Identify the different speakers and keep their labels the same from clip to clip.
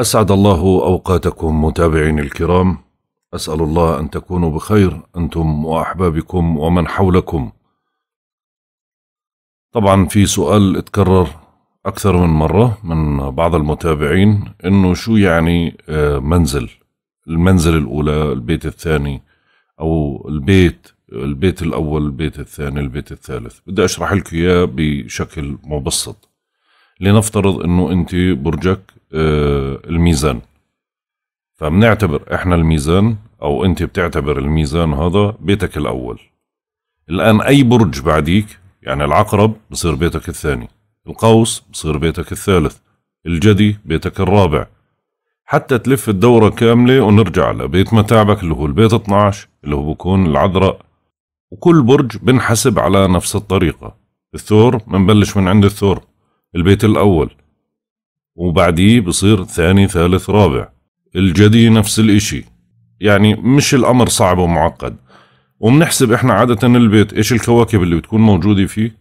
Speaker 1: أسعد الله أوقاتكم متابعين الكرام أسأل الله أن تكونوا بخير أنتم وأحبابكم ومن حولكم طبعا في سؤال اتكرر أكثر من مرة من بعض المتابعين أنه شو يعني آه، منزل المنزل الأولى البيت الثاني أو البيت البيت الأول البيت الثاني البيت الثالث بدي أشرح لك إياه بشكل مبسط لنفترض أنه أنت برجك آه، الميزان فبنعتبر احنا الميزان او انت بتعتبر الميزان هذا بيتك الاول الان اي برج بعديك يعني العقرب بصير بيتك الثاني القوس بصير بيتك الثالث الجدي بيتك الرابع حتى تلف الدورة كاملة ونرجع لبيت متاعبك اللي هو البيت 12 اللي هو بكون العذراء وكل برج بنحسب على نفس الطريقة الثور بنبلش من عند الثور البيت الأول وبعديه بصير ثاني ثالث رابع الجدي نفس الاشي يعني مش الامر صعب ومعقد وبنحسب احنا عادة البيت ايش الكواكب اللي بتكون موجودة فيه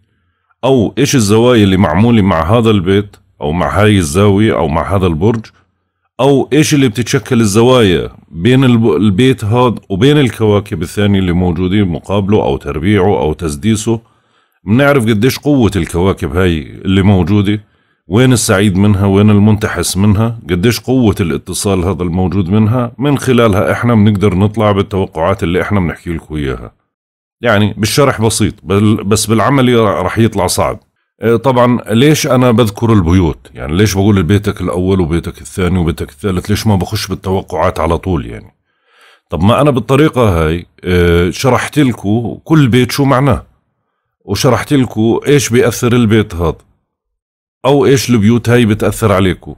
Speaker 1: او ايش الزوايا اللي معمولة مع هذا البيت او مع هاي الزاوية او مع هذا البرج او ايش اللي بتتشكل الزوايا بين البيت هاد وبين الكواكب الثانية اللي موجودين مقابله او تربيعه او تسديسه بنعرف قديش قوة الكواكب هاي اللي موجودة وين السعيد منها وين المنتحس منها قديش قوة الاتصال هذا الموجود منها من خلالها احنا بنقدر نطلع بالتوقعات اللي احنا بنحكي لكم اياها يعني بالشرح بسيط بس بالعملي رح يطلع صعب آه، طبعا ليش انا بذكر البيوت يعني ليش بقول بيتك الاول وبيتك الثاني وبيتك الثالث ليش ما بخش بالتوقعات على طول يعني طب ما انا بالطريقه هاي آه، شرحت لكم كل بيت شو معناه وشرحت لكم ايش بياثر البيت هذا او ايش البيوت هاي بتاثر عليكم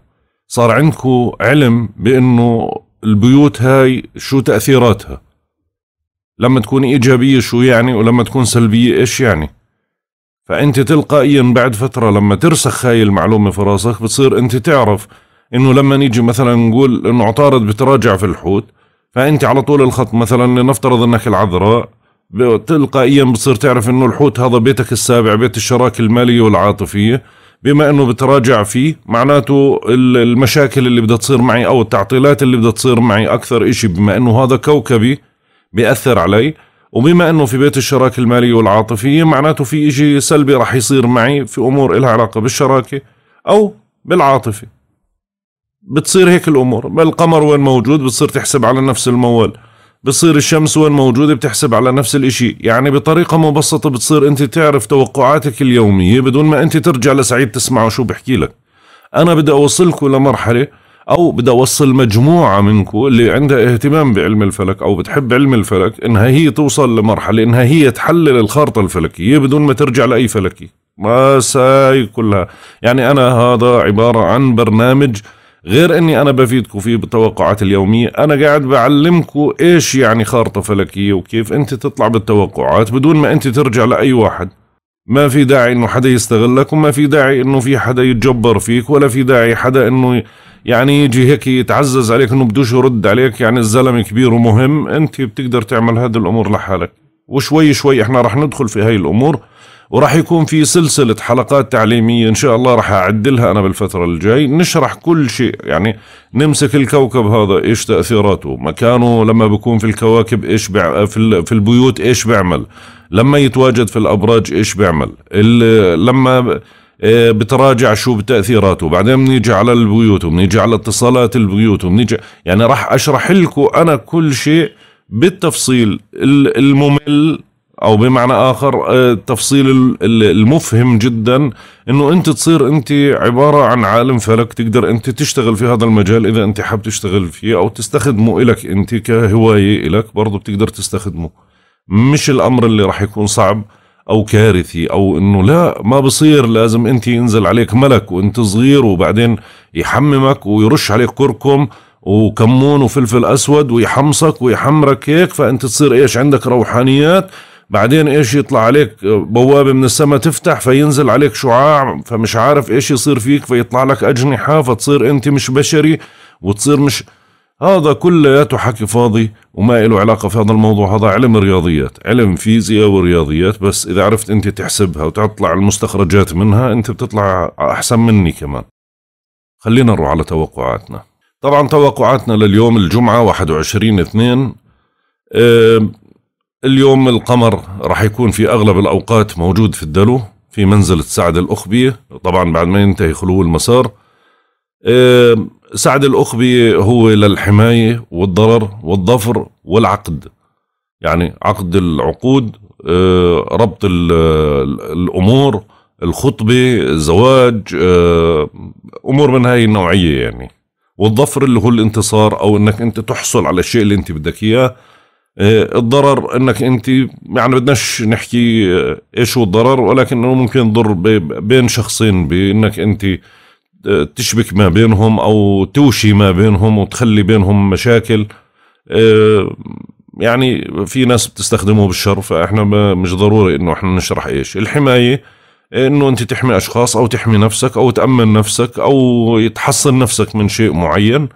Speaker 1: صار عندكم علم بانه البيوت هاي شو تاثيراتها لما تكون ايجابيه شو يعني ولما تكون سلبيه ايش يعني فانت تلقائيا بعد فتره لما ترسخ هاي المعلومه في راسك بتصير انت تعرف انه لما نيجي مثلا نقول انه عطارد بتراجع في الحوت فانت على طول الخط مثلا لنفترض انك العذراء تلقائيا بتصير تعرف انه الحوت هذا بيتك السابع بيت الشراكه الماليه والعاطفيه بما انه بتراجع فيه معناته المشاكل اللي بدها تصير معي او التعطيلات اللي بدها تصير معي اكثر إشي بما انه هذا كوكبي بيأثر علي وبما انه في بيت الشراكة المالية والعاطفية معناته في إشي سلبي راح يصير معي في امور لها علاقة بالشراكة او بالعاطفة بتصير هيك الامور بالقمر وين موجود بتصير تحسب على نفس الموال بصير الشمس وين موجودة بتحسب على نفس الاشي يعني بطريقة مبسطة بتصير انت تعرف توقعاتك اليومية بدون ما انت ترجع لسعيد تسمعه شو بحكي لك انا بدي اوصلكم لمرحلة او بدي اوصل مجموعة منكم اللي عندها اهتمام بعلم الفلك او بتحب علم الفلك انها هي توصل لمرحلة انها هي تحلل الخارطة الفلكية بدون ما ترجع لاي فلكي ما ساي كلها يعني انا هذا عبارة عن برنامج غير اني انا بفيدكم فيه بالتوقعات اليومية انا قاعد بعلمكم ايش يعني خارطة فلكية وكيف انت تطلع بالتوقعات بدون ما انت ترجع لأي واحد ما في داعي انه حدا يستغلك وما في داعي انه في حدا يتجبر فيك ولا في داعي حدا انه يعني يجي هيك يتعزز عليك انه بدوش يرد عليك يعني الزلمة كبير ومهم انت بتقدر تعمل هذه الامور لحالك وشوي شوي احنا رح ندخل في هاي الامور وراح يكون في سلسلة حلقات تعليمية إن شاء الله راح أعدلها أنا بالفترة الجاي نشرح كل شيء يعني نمسك الكوكب هذا إيش تأثيراته مكانه لما بيكون في الكواكب إيش بع... في, في البيوت إيش بيعمل لما يتواجد في الأبراج إيش بيعمل ال... لما آه، بتراجع شو بتأثيراته بعدين بنيجي على البيوت وبنيجي على اتصالات البيوت وبنيجي يعني راح أشرح لكم أنا كل شيء بالتفصيل الممل او بمعنى اخر التفصيل آه، المفهم جدا انه انت تصير انت عباره عن عالم فلك تقدر انت تشتغل في هذا المجال اذا انت حاب تشتغل فيه او تستخدمه الك انت كهوايه الك برضه بتقدر تستخدمه مش الامر اللي راح يكون صعب او كارثي او انه لا ما بصير لازم انت ينزل عليك ملك وانت صغير وبعدين يحممك ويرش عليك كركم وكمون وفلفل اسود ويحمصك ويحمرك هيك فانت تصير ايش عندك روحانيات بعدين ايش يطلع عليك بوابة من السماء تفتح فينزل عليك شعاع فمش عارف ايش يصير فيك فيطلع لك اجنحة فتصير انت مش بشري وتصير مش هذا كلياته حكي فاضي وما له علاقة في هذا الموضوع هذا علم رياضيات علم فيزياء ورياضيات بس إذا عرفت أنت تحسبها وتطلع المستخرجات منها أنت بتطلع أحسن مني كمان خلينا نروح على توقعاتنا طبعا توقعاتنا لليوم الجمعة 21 2 اليوم القمر راح يكون في أغلب الأوقات موجود في الدلو في منزلة سعد الأخبية طبعا بعد ما ينتهي خلو المسار سعد الأخبية هو للحماية والضرر والظفر والعقد يعني عقد العقود آه، ربط الأمور الخطبة زواج آه، أمور من هاي النوعية يعني والظفر اللي هو الانتصار أو أنك أنت تحصل على الشيء اللي أنت بدك إياه آه، الضرر انك انت يعني بدناش نحكي آه، ايش هو الضرر ولكن انه ممكن يضر بين شخصين بانك انت آه، تشبك ما بينهم او توشي ما بينهم وتخلي بينهم مشاكل يعني في ناس بتستخدمه بالشر فاحنا مش ضروري انه احنا نشرح ايش الحمايه انه انت تحمي اشخاص او تحمي نفسك او تامن نفسك او يتحصن نفسك من شيء معين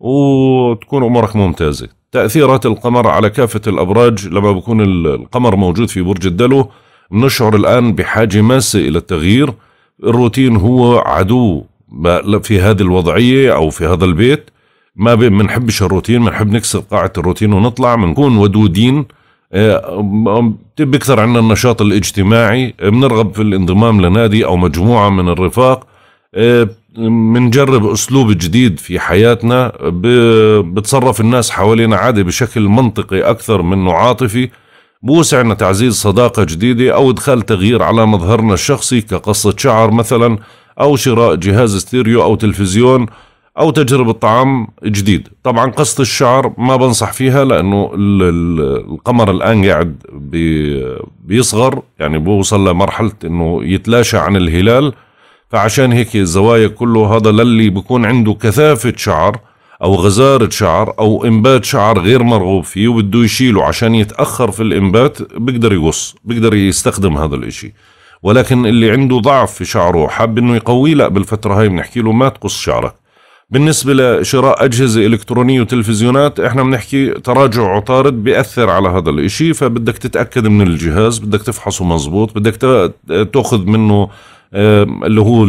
Speaker 1: وتكون امورك ممتازه تأثيرات القمر على كافة الأبراج لما بكون القمر موجود في برج الدلو بنشعر الآن بحاجة ماسة إلى التغيير الروتين هو عدو في هذه الوضعية أو في هذا البيت ما بنحبش الروتين بنحب نكسر قاعة الروتين ونطلع بنكون ودودين آه، بيكثر عندنا النشاط الاجتماعي بنرغب في الانضمام لنادي أو مجموعة من الرفاق آه، منجرب أسلوب جديد في حياتنا بتصرف الناس حوالينا عادي بشكل منطقي أكثر منه عاطفي بوسعنا تعزيز صداقة جديدة أو إدخال تغيير على مظهرنا الشخصي كقصة شعر مثلا أو شراء جهاز ستيريو أو تلفزيون أو تجربة طعام جديد طبعا قصة الشعر ما بنصح فيها لأنه القمر الآن قاعد بيصغر يعني بوصل لمرحلة أنه يتلاشى عن الهلال فعشان هيك الزوايا كله هذا للي بكون عنده كثافة شعر أو غزارة شعر أو إنبات شعر غير مرغوب فيه وبده يشيله عشان يتأخر في الإنبات بيقدر يقص بيقدر يستخدم هذا الإشي ولكن اللي عنده ضعف في شعره حاب إنه يقويه لا بالفترة هاي بنحكي له ما تقص شعرك بالنسبة لشراء أجهزة إلكترونية وتلفزيونات إحنا بنحكي تراجع عطارد بيأثر على هذا الإشي فبدك تتأكد من الجهاز بدك تفحصه مزبوط بدك تأخذ منه اللي هو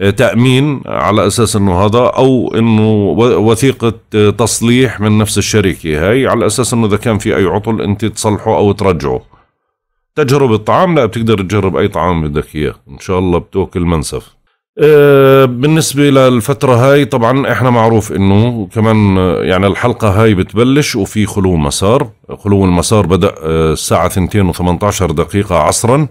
Speaker 1: آه، تأمين على أساس أنه هذا أو أنه وثيقة آه، تصليح من نفس الشركة هاي على أساس أنه إذا كان في أي عطل أنت تصلحه أو ترجعه تجرب الطعام لا بتقدر تجرب أي طعام بدك إياه إن شاء الله بتوكل منسف آه، بالنسبة للفترة هاي طبعا احنا معروف انه كمان يعني الحلقة هاي بتبلش وفي خلو مسار خلو المسار بدأ الساعة 2 و18 دقيقة عصرا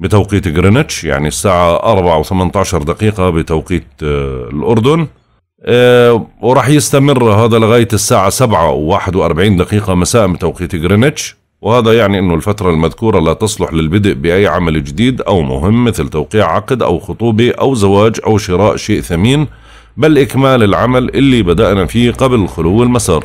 Speaker 1: بتوقيت جرينتش يعني الساعة 4 و18 دقيقة بتوقيت آه، الأردن آه، وراح يستمر هذا لغاية الساعة 7 و41 دقيقة مساء بتوقيت جرينتش وهذا يعني أنه الفترة المذكورة لا تصلح للبدء بأي عمل جديد أو مهم مثل توقيع عقد أو خطوبة أو زواج أو شراء شيء ثمين بل إكمال العمل اللي بدأنا فيه قبل خلو المسار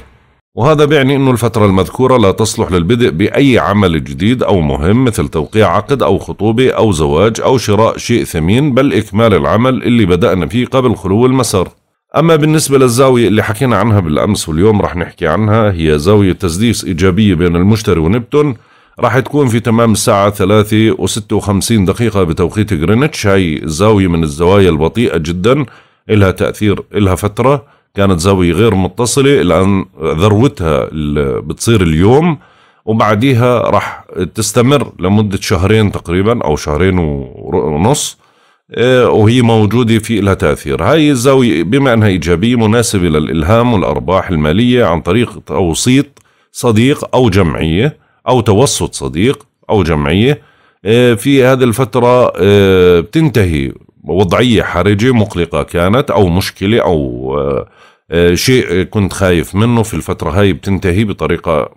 Speaker 1: وهذا بيعني أنه الفترة المذكورة لا تصلح للبدء بأي عمل جديد أو مهم مثل توقيع عقد أو خطوبة أو زواج أو شراء شيء ثمين بل إكمال العمل اللي بدأنا فيه قبل خلو المسار أما بالنسبة للزاوية اللي حكينا عنها بالأمس واليوم رح نحكي عنها هي زاوية تسديس إيجابية بين المشتري ونبتون رح تكون في تمام الساعة 3 و56 دقيقة بتوقيت غرينتش هاي زاوية من الزوايا البطيئة جدا إلها تأثير إلها فترة كانت زاوية غير متصلة لأن ذروتها بتصير اليوم وبعديها راح تستمر لمدة شهرين تقريبا أو شهرين ونص آه، وهي موجودة في لها تأثير هاي الزاوية بما أنها إيجابية مناسبة للإلهام والأرباح المالية عن طريق توسيط صديق أو جمعية أو توسط صديق أو جمعية آه، في هذه الفترة آه، بتنتهي وضعية حرجة مقلقة كانت أو مشكلة أو آه، شيء كنت خايف منه في الفترة هاي بتنتهي بطريقة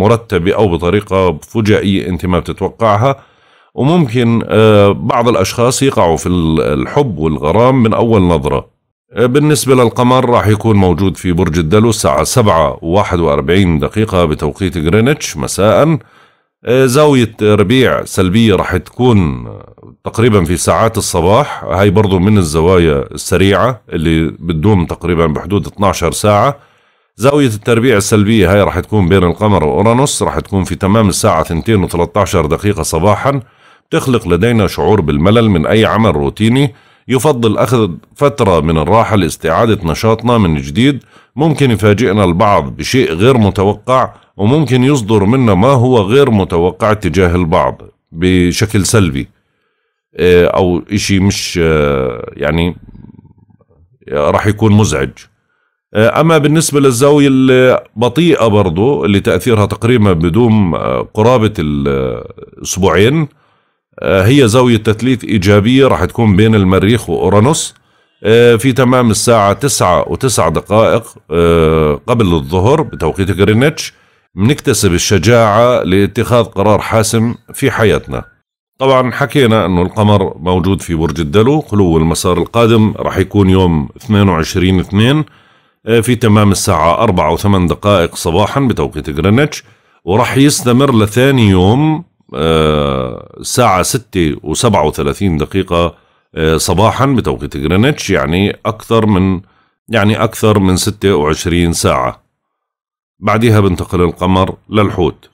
Speaker 1: مرتبة أو بطريقة فجائية أنت ما بتتوقعها وممكن آه، بعض الأشخاص يقعوا في الحب والغرام من أول نظرة آه، بالنسبة للقمر راح يكون موجود في برج الدلو الساعة 7.41 دقيقة بتوقيت غرينتش مساءً زاوية ربيع سلبية راح تكون تقريبا في ساعات الصباح هاي برضو من الزوايا السريعة اللي بتدوم تقريبا بحدود 12 ساعة زاوية التربيع السلبية هاي راح تكون بين القمر وأورانوس راح تكون في تمام الساعة 2 و13 دقيقة صباحا تخلق لدينا شعور بالملل من أي عمل روتيني يفضل أخذ فترة من الراحة لاستعادة نشاطنا من جديد ممكن يفاجئنا البعض بشيء غير متوقع وممكن يصدر منا ما هو غير متوقع تجاه البعض بشكل سلبي آه، أو إشي مش آه، يعني آه، راح يكون مزعج أما بالنسبة للزاوية البطيئة برضو اللي تأثيرها تقريبا بدون قرابة الأسبوعين آه، هي زاوية تثليث إيجابية راح تكون بين المريخ وأورانوس آه، في تمام الساعة تسعة وتسعة دقائق آه، قبل الظهر بتوقيت غرينتش بنكتسب الشجاعة لاتخاذ قرار حاسم في حياتنا طبعا حكينا أنه القمر موجود في برج الدلو خلو المسار القادم راح يكون يوم 22 2 في تمام الساعة 4 و8 دقائق صباحا بتوقيت غرينتش وراح يستمر لثاني يوم آه، الساعة ستة وسبعة وثلاثين دقيقة آه، صباحا بتوقيت جرينتش يعني أكثر من يعني أكثر من 26 ساعة بعدها بنتقل القمر للحوت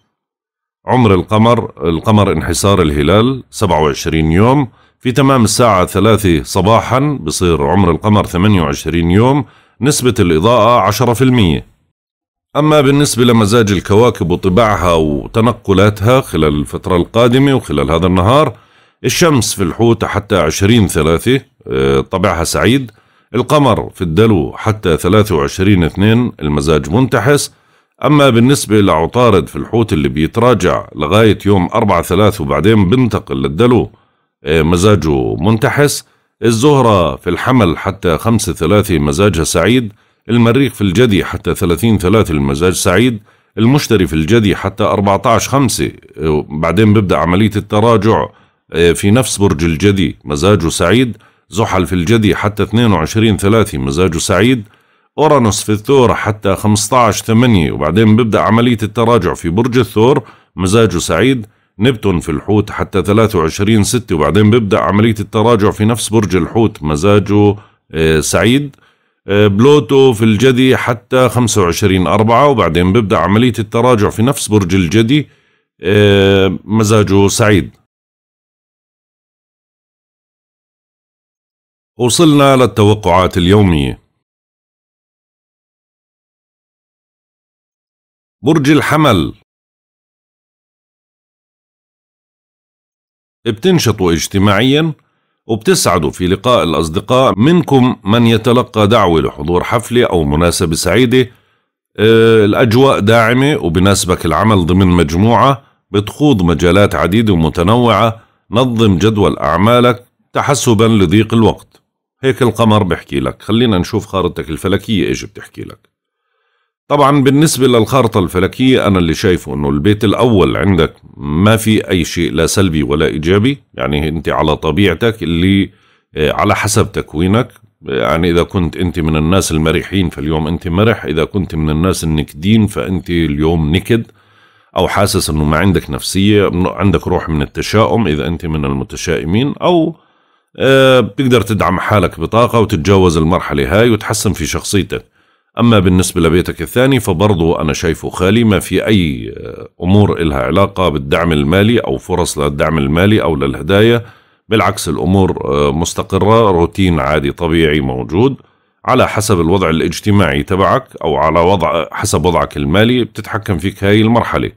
Speaker 1: عمر القمر القمر انحسار الهلال 27 يوم في تمام الساعة ثلاثة صباحا بصير عمر القمر 28 يوم نسبة الإضاءة 10% أما بالنسبة لمزاج الكواكب وطباعها وتنقلاتها خلال الفترة القادمة وخلال هذا النهار الشمس في الحوت حتى عشرين ثلاثة آه، طبعها سعيد القمر في الدلو حتى ثلاثة وعشرين اثنين المزاج منتحس أما بالنسبة لعطارد في الحوت اللي بيتراجع لغاية يوم أربعة ثلاثة وبعدين بنتقل للدلو آه، مزاجه منتحس الزهرة في الحمل حتى خمسة ثلاثة مزاجها سعيد المريخ في الجدي حتى 30 3 المزاج سعيد المشتري في الجدي حتى 14 5 آه، بعدين بيبدأ عملية التراجع آه، في نفس برج الجدي مزاجه سعيد زحل في الجدي حتى 22 3 مزاجه سعيد أورانوس في الثور حتى 15 8 وبعدين بيبدأ عملية التراجع في برج الثور مزاجه سعيد نبتون في الحوت حتى 23 6 وبعدين بيبدأ عملية التراجع في نفس برج الحوت مزاجه آه، سعيد بلوتو في الجدي حتى 25 أربعة وبعدين بيبدأ عملية التراجع في نفس برج الجدي
Speaker 2: آه، مزاجه سعيد وصلنا للتوقعات اليومية برج الحمل بتنشطوا اجتماعياً وبتسعدوا
Speaker 1: في لقاء الأصدقاء منكم من يتلقى دعوة لحضور حفلة أو مناسبة سعيدة آه، الأجواء داعمة وبناسبك العمل ضمن مجموعة بتخوض مجالات عديدة ومتنوعة نظم جدول أعمالك تحسبا لضيق الوقت هيك القمر بحكي لك خلينا نشوف خارطتك الفلكية إيش بتحكي لك طبعا بالنسبة للخارطة الفلكية أنا اللي شايفه أنه البيت الأول عندك ما في أي شيء لا سلبي ولا إيجابي يعني أنت على طبيعتك اللي آه، على حسب تكوينك يعني إذا كنت أنت من الناس المرحين فاليوم أنت مرح إذا كنت من الناس النكدين فأنت اليوم نكد أو حاسس أنه ما عندك نفسية عندك روح من التشاؤم إذا أنت من المتشائمين أو آه، بتقدر تدعم حالك بطاقة وتتجاوز المرحلة هاي وتحسن في شخصيتك أما بالنسبة لبيتك الثاني فبرضو أنا شايفه خالي ما في أي آه، أمور إلها علاقة بالدعم المالي أو فرص للدعم المالي أو للهدايا بالعكس الأمور آه، مستقرة روتين عادي طبيعي موجود على حسب الوضع الاجتماعي تبعك أو على وضع حسب وضعك المالي بتتحكم فيك هاي المرحلة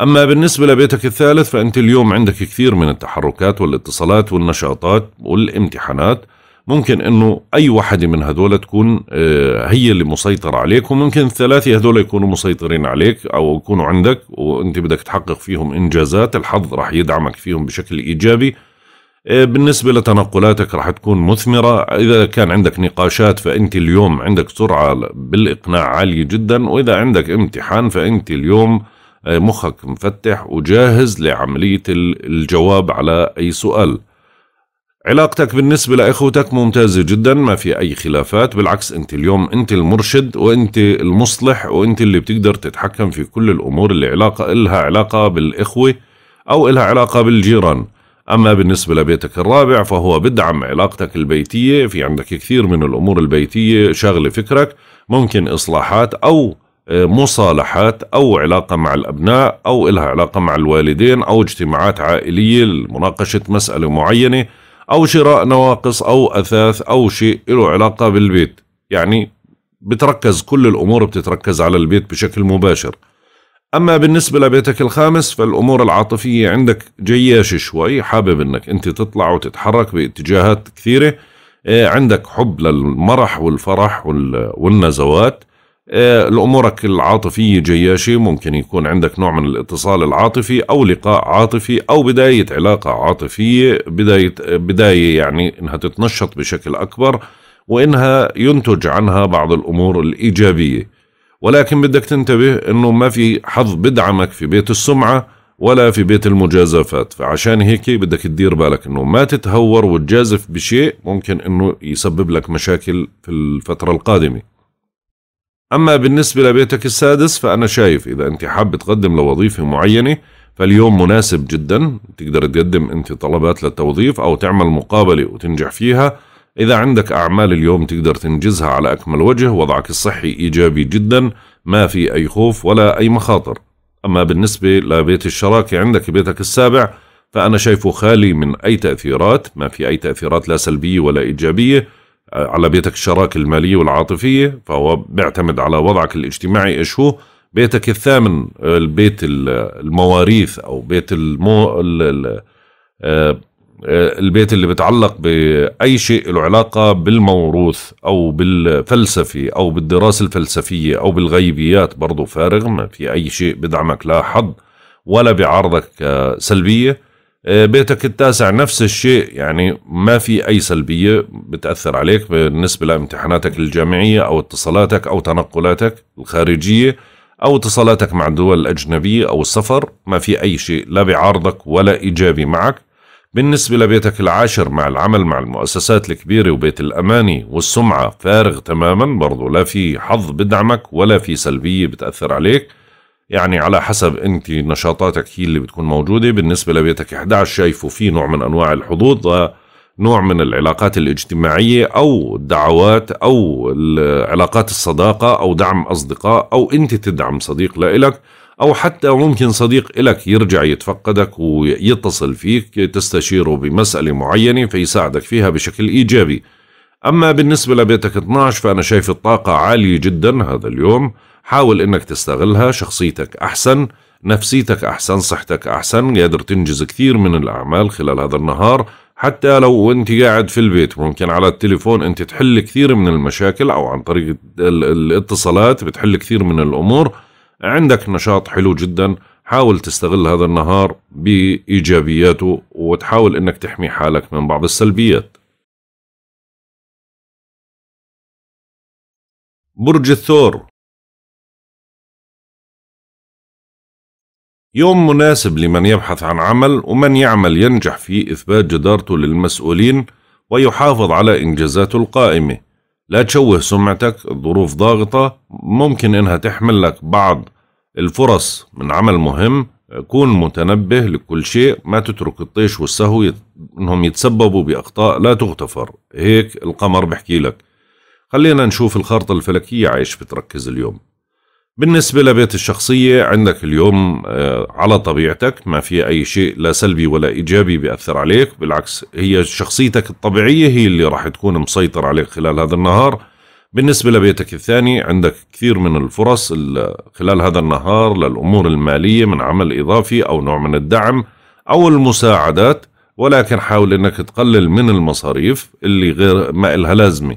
Speaker 1: أما بالنسبة لبيتك الثالث فأنت اليوم عندك كثير من التحركات والاتصالات والنشاطات والامتحانات ممكن انه اي واحدة من هذول تكون آه، هي اللي مسيطرة عليك وممكن الثلاثة هذول يكونوا مسيطرين عليك او يكونوا عندك وانت بدك تحقق فيهم انجازات الحظ راح يدعمك فيهم بشكل ايجابي آه، بالنسبة لتنقلاتك راح تكون مثمرة إذا كان عندك نقاشات فأنت اليوم عندك سرعة بالإقناع عالية جدا وإذا عندك امتحان فأنت اليوم آه، مخك مفتح وجاهز لعملية الجواب على أي سؤال علاقتك بالنسبة لإخوتك ممتازة جدا ما في أي خلافات بالعكس أنت اليوم أنت المرشد وأنت المصلح وأنت اللي بتقدر تتحكم في كل الأمور اللي علاقة إلها علاقة بالإخوة أو إلها علاقة بالجيران أما بالنسبة لبيتك الرابع فهو بدعم علاقتك البيتية في عندك كثير من الأمور البيتية شاغلة فكرك ممكن إصلاحات أو آه، مصالحات أو علاقة مع الأبناء أو إلها علاقة مع الوالدين أو اجتماعات عائلية لمناقشة مسألة معينة أو شراء نواقص أو أثاث أو شيء له علاقة بالبيت يعني بتركز كل الأمور بتتركز على البيت بشكل مباشر أما بالنسبة لبيتك الخامس فالأمور العاطفية عندك جياشة شوي حابب أنك أنت تطلع وتتحرك باتجاهات كثيرة آه، عندك حب للمرح والفرح والنزوات آه، لأمورك العاطفية جياشة ممكن يكون عندك نوع من الاتصال العاطفي أو لقاء عاطفي أو بداية علاقة عاطفية بداية, بداية يعني أنها تتنشط بشكل أكبر وإنها ينتج عنها بعض الأمور الإيجابية ولكن بدك تنتبه أنه ما في حظ بدعمك في بيت السمعة ولا في بيت المجازفات فعشان هيك بدك تدير بالك انه ما تتهور وتجازف بشيء ممكن انه يسبب لك مشاكل في الفترة القادمة أما بالنسبة لبيتك السادس فأنا شايف إذا أنت حاب تقدم لوظيفة معينة فاليوم مناسب جدا تقدر تقدم أنت طلبات للتوظيف أو تعمل مقابلة وتنجح فيها إذا عندك أعمال اليوم تقدر تنجزها على أكمل وجه وضعك الصحي إيجابي جدا ما في أي خوف ولا أي مخاطر أما بالنسبة لبيت الشراكة عندك بيتك السابع فأنا شايفه خالي من أي تأثيرات ما في أي تأثيرات لا سلبية ولا إيجابية على بيتك الشراكة المالية والعاطفية فهو بيعتمد على وضعك الاجتماعي ايش هو بيتك الثامن البيت آه، المواريث او بيت المو آه، آه، البيت اللي بتعلق باي شيء له علاقه بالموروث او بالفلسفي او بالدراسه الفلسفيه او بالغيبيات برضه فارغ ما في اي شيء بدعمك لا حظ ولا بعرضك سلبيه آه، بيتك التاسع نفس الشيء يعني ما في أي سلبية بتأثر عليك بالنسبة لامتحاناتك الجامعية أو اتصالاتك أو تنقلاتك الخارجية أو اتصالاتك مع الدول الأجنبية أو السفر ما في أي شيء لا بعارضك ولا إيجابي معك بالنسبة لبيتك العاشر مع العمل مع المؤسسات الكبيرة وبيت الأماني والسمعة فارغ تماما برضو لا في حظ بدعمك ولا في سلبية بتأثر عليك يعني على حسب انت نشاطاتك هي اللي بتكون موجوده بالنسبه لبيتك 11 شايفه في نوع من انواع الحظوظ نوع من العلاقات الاجتماعيه او الدعوات او علاقات الصداقه او دعم اصدقاء او انت تدعم صديق لإلك او حتى ممكن صديق إلك يرجع يتفقدك ويتصل فيك تستشيره بمساله معينه فيساعدك فيها بشكل ايجابي. اما بالنسبه لبيتك 12 فانا شايف الطاقه عاليه جدا هذا اليوم حاول انك تستغلها شخصيتك احسن نفسيتك احسن صحتك احسن قادر تنجز كثير من الاعمال خلال هذا النهار حتى لو انت قاعد في البيت ممكن على التليفون انت تحل كثير من المشاكل او عن طريق الاتصالات بتحل كثير من الامور عندك نشاط حلو جدا حاول تستغل هذا النهار
Speaker 2: بايجابياته وتحاول انك تحمي حالك من بعض السلبيات برج الثور يوم مناسب لمن يبحث عن عمل ومن يعمل ينجح في إثبات جدارته للمسؤولين ويحافظ
Speaker 1: على إنجازاته القائمة لا تشوه سمعتك الظروف ضاغطة ممكن إنها تحمل لك بعض الفرص من عمل مهم كون متنبه لكل شيء ما تترك الطيش والسهو انهم يتسببوا باخطاء لا تغتفر هيك القمر بحكي لك خلينا نشوف الخارطة الفلكية عايش بتركز اليوم بالنسبة لبيت الشخصية عندك اليوم آه، على طبيعتك ما في أي شيء لا سلبي ولا إيجابي بيأثر عليك بالعكس هي شخصيتك الطبيعية هي اللي راح تكون مسيطر عليك خلال هذا النهار بالنسبة لبيتك الثاني عندك كثير من الفرص خلال هذا النهار للأمور المالية من عمل إضافي أو نوع من الدعم أو المساعدات ولكن حاول أنك تقلل من المصاريف اللي غير ما إلها لازمه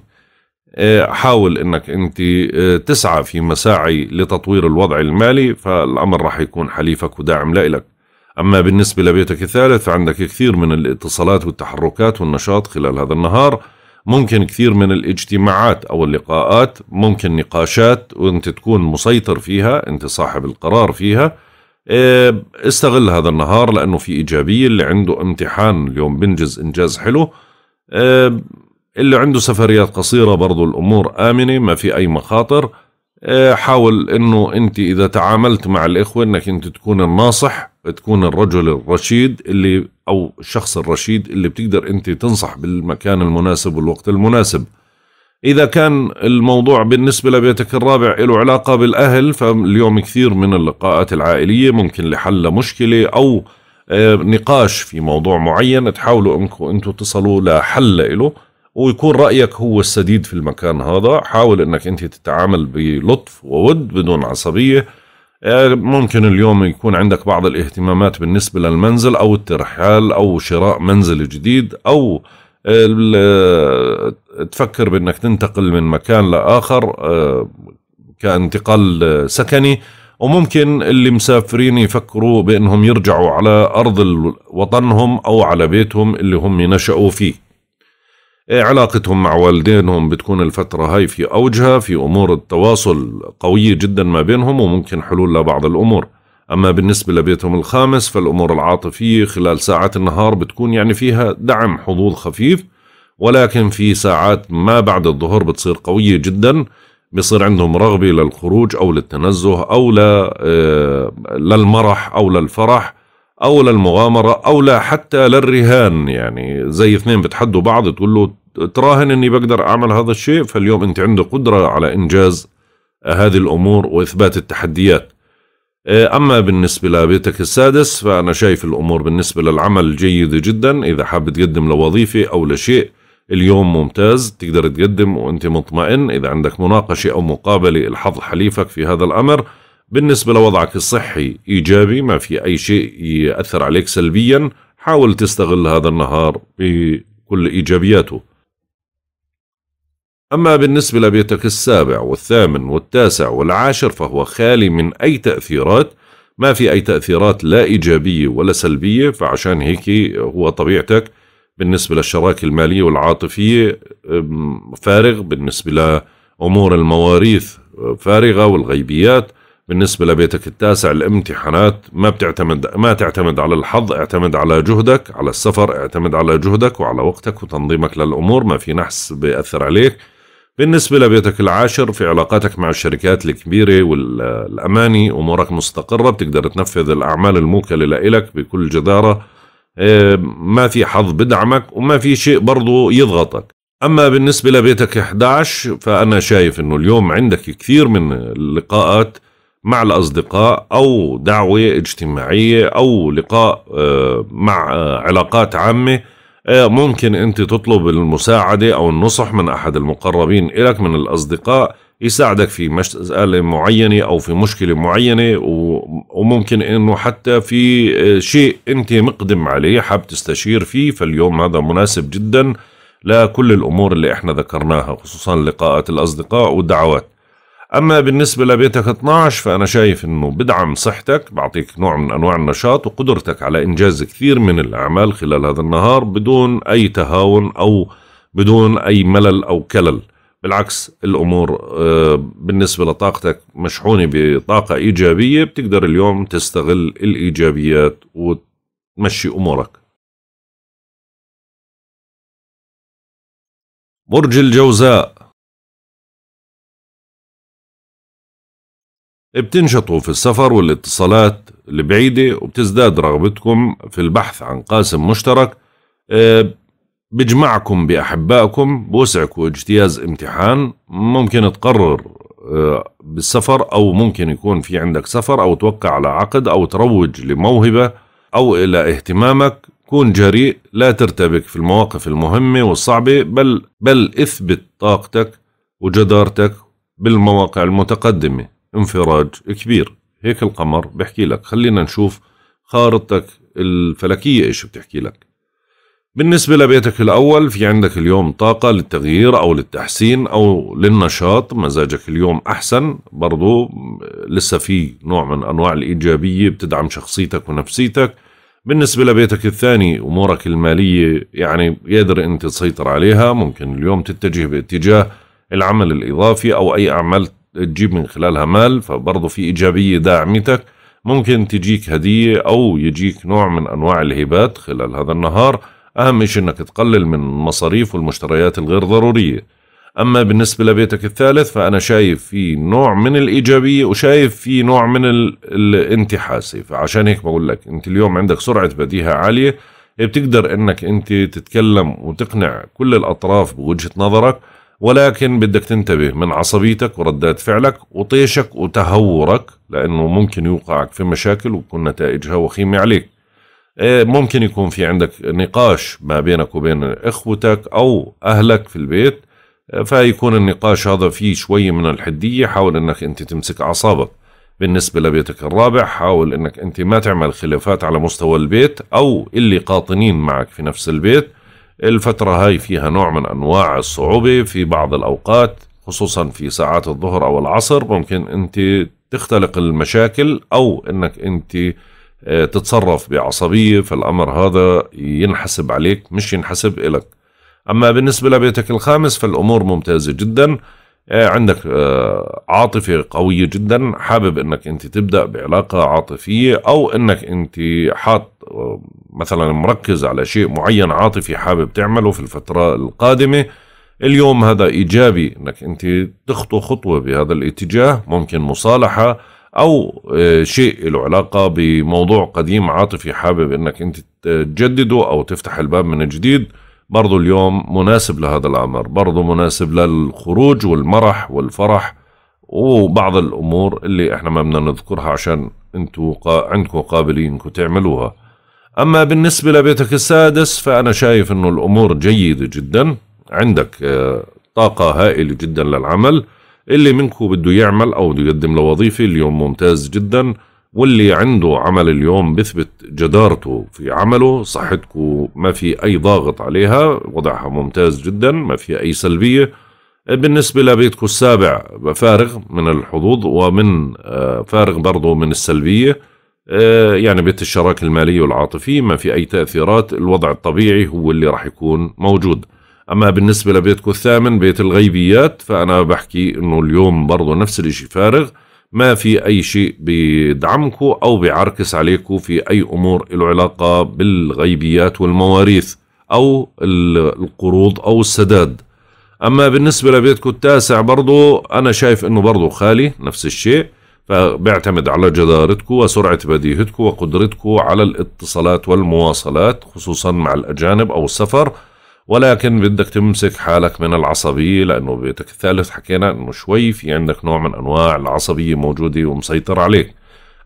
Speaker 1: آه، حاول انك انت آه، تسعى في مساعي لتطوير الوضع المالي فالامر راح يكون حليفك وداعم لك اما بالنسبه لبيتك الثالث فعندك كثير من الاتصالات والتحركات والنشاط خلال هذا النهار ممكن كثير من الاجتماعات او اللقاءات ممكن نقاشات وانت تكون مسيطر فيها انت صاحب القرار فيها آه، استغل هذا النهار لانه في ايجابيه اللي عنده امتحان اليوم بنجز انجاز حلو اللي عنده سفريات قصيرة برضو الأمور آمنة ما في أي مخاطر آه، حاول أنه أنت إذا تعاملت مع الإخوة أنك أنت تكون الناصح تكون الرجل الرشيد اللي أو الشخص الرشيد اللي بتقدر أنت تنصح بالمكان المناسب والوقت المناسب إذا كان الموضوع بالنسبة لبيتك الرابع له علاقة بالأهل فاليوم كثير من اللقاءات العائلية ممكن لحل مشكلة أو آه، نقاش في موضوع معين تحاولوا أنكم أنتم تصلوا لحل له ويكون رايك هو السديد في المكان هذا حاول انك انت تتعامل بلطف وود بدون عصبيه آه، ممكن اليوم يكون عندك بعض الاهتمامات بالنسبه للمنزل او الترحال او شراء منزل جديد او آه، آه، تفكر بانك تنتقل من مكان لاخر كانتقال سكني وممكن اللي مسافرين يفكروا بانهم يرجعوا على ارض وطنهم او على بيتهم اللي هم نشأوا فيه إيه علاقتهم مع والدينهم بتكون الفترة هاي في أوجها في أمور التواصل قوية جدا ما بينهم وممكن حلول لبعض الأمور أما بالنسبة لبيتهم الخامس فالأمور العاطفية خلال ساعات النهار بتكون يعني فيها دعم حظوظ خفيف ولكن في ساعات ما بعد الظهر بتصير قوية جدا بصير عندهم رغبة للخروج أو للتنزه أو آه، للمرح أو للفرح أو للمغامرة أو لا حتى للرهان يعني زي اثنين بتحدوا بعض تقول له تراهن اني بقدر اعمل هذا الشيء فاليوم انت عندك قدره على انجاز آه، هذه الامور واثبات التحديات آه، اما بالنسبه لبيتك السادس فانا شايف الامور بالنسبه للعمل جيده جدا اذا حاب تقدم لوظيفه او لشيء اليوم ممتاز تقدر تقدم وانت مطمئن اذا عندك مناقشه او مقابله الحظ حليفك في هذا الامر بالنسبه لوضعك الصحي ايجابي ما في اي شيء ياثر عليك سلبيا حاول تستغل هذا النهار بكل ايجابياته أما بالنسبة لبيتك السابع والثامن والتاسع والعاشر فهو خالي من أي تأثيرات ما في أي تأثيرات لا إيجابية ولا سلبية فعشان هيك هو طبيعتك بالنسبة للشراكة المالية والعاطفية فارغ بالنسبة لأمور المواريث أه، فارغة والغيبيات بالنسبة لبيتك التاسع الامتحانات ما بتعتمد ما تعتمد على الحظ اعتمد على جهدك على السفر اعتمد على جهدك وعلى وقتك وتنظيمك للأمور ما في نحس بيأثر عليك بالنسبة لبيتك العاشر في علاقاتك مع الشركات الكبيرة والأماني أمورك مستقرة بتقدر تنفذ الأعمال الموكلة لإلك بكل جدارة آه، ما في حظ بدعمك وما في شيء برضو يضغطك أما بالنسبة لبيتك 11 فأنا شايف أنه اليوم عندك كثير من اللقاءات مع الأصدقاء أو دعوة اجتماعية أو لقاء آه، مع آه، علاقات عامة آه، ممكن أنت تطلب المساعدة أو النصح من أحد المقربين إلك من الأصدقاء يساعدك في مسألة معينة أو في مشكلة معينة وممكن أنه حتى في آه، شيء أنت مقدم عليه حاب تستشير فيه فاليوم هذا مناسب جدا لكل الأمور اللي إحنا ذكرناها خصوصا لقاءات الأصدقاء والدعوات أما بالنسبة لبيتك 12 فأنا شايف أنه بدعم صحتك بعطيك نوع من أنواع النشاط وقدرتك على إنجاز كثير من الأعمال خلال هذا النهار بدون أي تهاون أو بدون أي ملل أو كلل بالعكس الأمور آه، بالنسبة لطاقتك
Speaker 2: مشحونة بطاقة إيجابية بتقدر اليوم تستغل الإيجابيات وتمشي أمورك برج الجوزاء بتنشطوا في السفر والاتصالات البعيدة وبتزداد رغبتكم
Speaker 1: في البحث عن قاسم مشترك آه، بجمعكم بأحبائكم بوسعكم اجتياز امتحان ممكن تقرر آه، بالسفر أو ممكن يكون في عندك سفر أو توقع على عقد أو تروج لموهبة أو إلى اهتمامك كون جريء لا ترتبك في المواقف المهمة والصعبة بل, بل اثبت طاقتك وجدارتك بالمواقع المتقدمة انفراج كبير هيك القمر بحكي لك خلينا نشوف خارطتك الفلكية إيش بتحكي لك بالنسبة لبيتك الأول في عندك اليوم طاقة للتغيير أو للتحسين أو للنشاط مزاجك اليوم أحسن برضو لسه في نوع من أنواع الإيجابية بتدعم شخصيتك ونفسيتك بالنسبة لبيتك الثاني أمورك المالية يعني قادر أنت تسيطر عليها ممكن اليوم تتجه باتجاه العمل الإضافي أو أي أعمال تجيب من خلالها مال فبرضه في إيجابية داعمتك ممكن تجيك هدية أو يجيك نوع من أنواع الهبات خلال هذا النهار أهم شيء أنك تقلل من المصاريف والمشتريات الغير ضرورية أما بالنسبة لبيتك الثالث فأنا شايف في نوع من الإيجابية وشايف في نوع من الانتحاسة فعشان هيك بقول لك أنت اليوم عندك سرعة بديهة عالية بتقدر أنك أنت تتكلم وتقنع كل الأطراف بوجهة نظرك ولكن بدك تنتبه من عصبيتك وردات فعلك وطيشك وتهورك لأنه ممكن يوقعك في مشاكل ويكون نتائجها وخيمة عليك إيه، ممكن يكون في عندك نقاش ما بينك وبين إخوتك أو أهلك في البيت فيكون النقاش هذا فيه شوية من الحدية حاول أنك أنت تمسك أعصابك بالنسبة لبيتك الرابع حاول أنك أنت ما تعمل خلافات على مستوى البيت أو اللي قاطنين معك في نفس البيت الفترة هاي فيها نوع من أنواع الصعوبة في بعض الأوقات خصوصا في ساعات الظهر أو العصر ممكن أنت تختلق المشاكل أو أنك أنت آه، تتصرف بعصبية فالأمر هذا ينحسب عليك مش ينحسب إلك أما بالنسبة لبيتك الخامس فالأمور ممتازة جداً آه، عندك آه، عاطفة قوية جدا حابب انك انت تبدأ بعلاقة عاطفية او انك انت حاط آه، مثلا مركز على شيء معين عاطفي حابب تعمله في الفترة القادمة اليوم هذا ايجابي انك انت تخطو خطوة بهذا الاتجاه ممكن مصالحة او شيء له علاقة بموضوع قديم عاطفي حابب انك انت تجدده او تفتح الباب من جديد برضو اليوم مناسب لهذا الأمر برضو مناسب للخروج والمرح والفرح وبعض الأمور اللي احنا ما بدنا نذكرها عشان انتوا قا... عندكم قابلين انكم تعملوها أما بالنسبة لبيتك السادس فأنا شايف أنه الأمور جيدة جدا عندك آه، طاقة هائلة جدا للعمل اللي منكم بده يعمل أو بده يقدم لوظيفة اليوم ممتاز جداً واللي عنده عمل اليوم بثبت جدارته في عمله صحتك ما في أي ضاغط عليها وضعها ممتاز جدا ما في أي سلبية بالنسبة لبيتكو السابع فارغ من الحظوظ ومن آه، فارغ برضه من السلبية آه، يعني بيت الشراكة المالية والعاطفية ما في أي تأثيرات الوضع الطبيعي هو اللي راح يكون موجود أما بالنسبة لبيتكو الثامن بيت الغيبيات فأنا بحكي أنه اليوم برضه نفس الإشي فارغ ما في أي شيء بيدعمكو أو بيعركس عليكو في أي أمور له علاقة بالغيبيات والمواريث أو القروض أو السداد أما بالنسبة لبيتكو التاسع برضو أنا شايف أنه برضو خالي نفس الشيء فبيعتمد على جدارتكو وسرعة بديهتكو وقدرتكو على الاتصالات والمواصلات خصوصا مع الأجانب أو السفر ولكن بدك تمسك حالك من العصبية لأنه بيتك الثالث حكينا أنه شوي في عندك نوع من أنواع العصبية موجودة ومسيطر عليك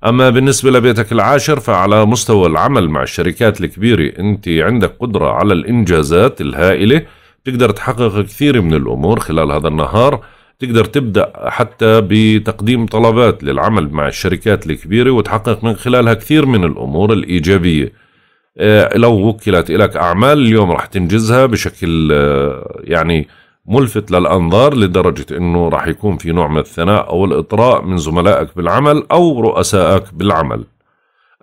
Speaker 1: أما بالنسبة لبيتك العاشر فعلى مستوى العمل مع الشركات الكبيرة أنت عندك قدرة على الإنجازات الهائلة تقدر تحقق كثير من الأمور خلال هذا النهار تقدر تبدأ حتى بتقديم طلبات للعمل مع الشركات الكبيرة وتحقق من خلالها كثير من الأمور الإيجابية آه، لو وكلت لك أعمال اليوم راح تنجزها بشكل آه، يعني ملفت للأنظار لدرجة أنه راح يكون في نوع من الثناء أو الإطراء من زملائك بالعمل أو رؤسائك بالعمل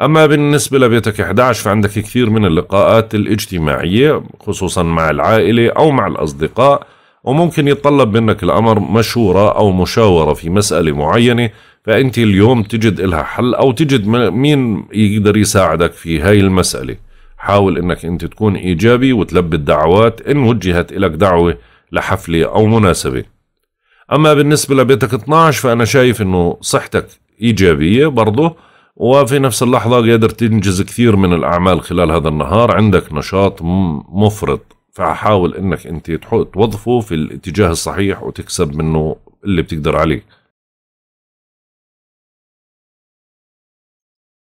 Speaker 1: أما بالنسبة لبيتك 11 فعندك كثير من اللقاءات الاجتماعية خصوصا مع العائلة أو مع الأصدقاء وممكن يتطلب منك الأمر مشورة أو مشاورة في مسألة معينة فأنت اليوم تجد لها حل أو تجد مين يقدر يساعدك في هاي المسألة حاول أنك أنت تكون إيجابي وتلبي الدعوات إن وجهت إلك دعوة لحفلة أو مناسبة أما بالنسبة لبيتك 12 فأنا شايف أنه صحتك إيجابية برضه وفي نفس اللحظة قادر تنجز كثير من الأعمال خلال هذا النهار عندك نشاط مفرط فحاول أنك أنت
Speaker 2: توظفه في الاتجاه الصحيح وتكسب منه اللي بتقدر عليه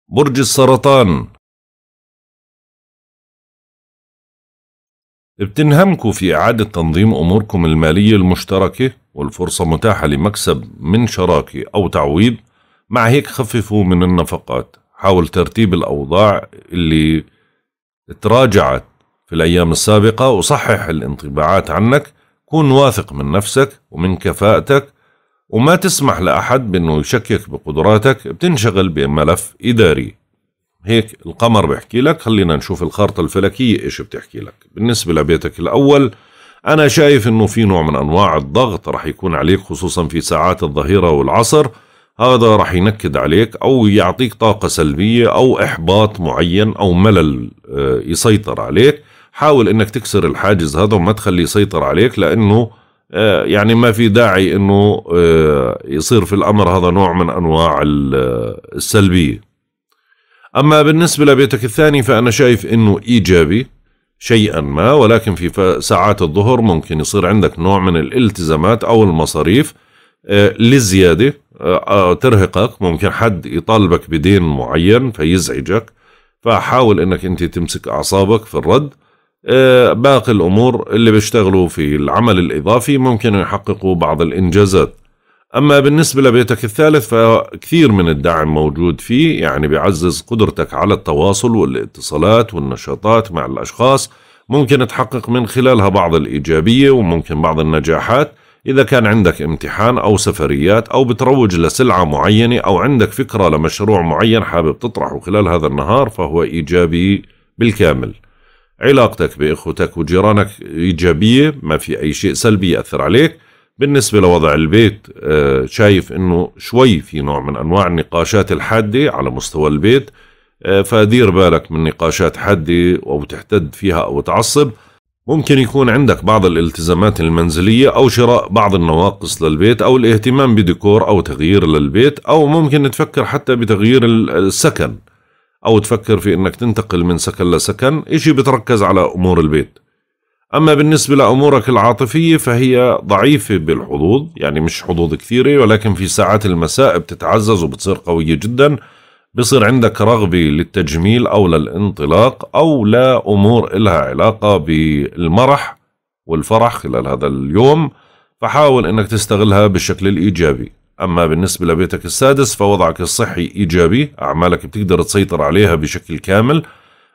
Speaker 2: برج السرطان بتنهمكوا في إعادة تنظيم
Speaker 1: أموركم المالية المشتركة والفرصة متاحة لمكسب من شراكة أو تعويض مع هيك خففوا من النفقات حاول ترتيب الأوضاع اللي تراجعت في الأيام السابقة وصحح الانطباعات عنك كن واثق من نفسك ومن كفاءتك وما تسمح لأحد بأنه يشكك بقدراتك بتنشغل بملف إداري هيك القمر بحكي لك خلينا نشوف الخارطة الفلكية إيش بتحكي لك بالنسبة لبيتك الأول أنا شايف أنه في نوع من أنواع الضغط رح يكون عليك خصوصا في ساعات الظهيرة والعصر هذا رح ينكد عليك أو يعطيك طاقة سلبية أو إحباط معين أو ملل آه، يسيطر عليك حاول أنك تكسر الحاجز هذا وما تخليه يسيطر عليك لأنه آه، يعني ما في داعي انه آه، يصير في الامر هذا نوع من انواع آه، السلبيه. اما بالنسبه لبيتك الثاني فانا شايف انه ايجابي شيئا ما ولكن في ساعات الظهر ممكن يصير عندك نوع من الالتزامات او المصاريف للزياده ترهقك ممكن حد يطالبك بدين معين فيزعجك فحاول انك انت تمسك اعصابك في الرد آه، باقي الأمور اللي بيشتغلوا في العمل الإضافي ممكن يحققوا بعض الإنجازات أما بالنسبة لبيتك الثالث فكثير من الدعم موجود فيه يعني بيعزز قدرتك على التواصل والاتصالات والنشاطات مع الأشخاص ممكن تحقق من خلالها بعض الإيجابية وممكن بعض النجاحات إذا كان عندك امتحان أو سفريات أو بتروج لسلعة معينة أو عندك فكرة لمشروع معين حابب تطرحه خلال هذا النهار فهو إيجابي بالكامل علاقتك بإخوتك وجيرانك إيجابية ما في أي شيء سلبي يأثر عليك بالنسبة لوضع البيت آه، شايف أنه شوي في نوع من أنواع النقاشات الحادة على مستوى البيت آه، فدير بالك من نقاشات حادة أو تحتد فيها أو تعصب ممكن يكون عندك بعض الالتزامات المنزلية أو شراء بعض النواقص للبيت أو الاهتمام بديكور أو تغيير للبيت أو ممكن تفكر حتى بتغيير السكن أو تفكر في أنك تنتقل من سكن لسكن إشي بتركز على أمور البيت أما بالنسبة لأمورك العاطفية فهي ضعيفة بالحظوظ يعني مش حظوظ كثيرة ولكن في ساعات المساء بتتعزز وبتصير قوية جدا بصير عندك رغبة للتجميل أو للانطلاق أو لأمور إلها علاقة بالمرح والفرح خلال هذا اليوم فحاول أنك تستغلها بالشكل الإيجابي أما بالنسبة لبيتك السادس فوضعك الصحي إيجابي أعمالك بتقدر تسيطر عليها بشكل كامل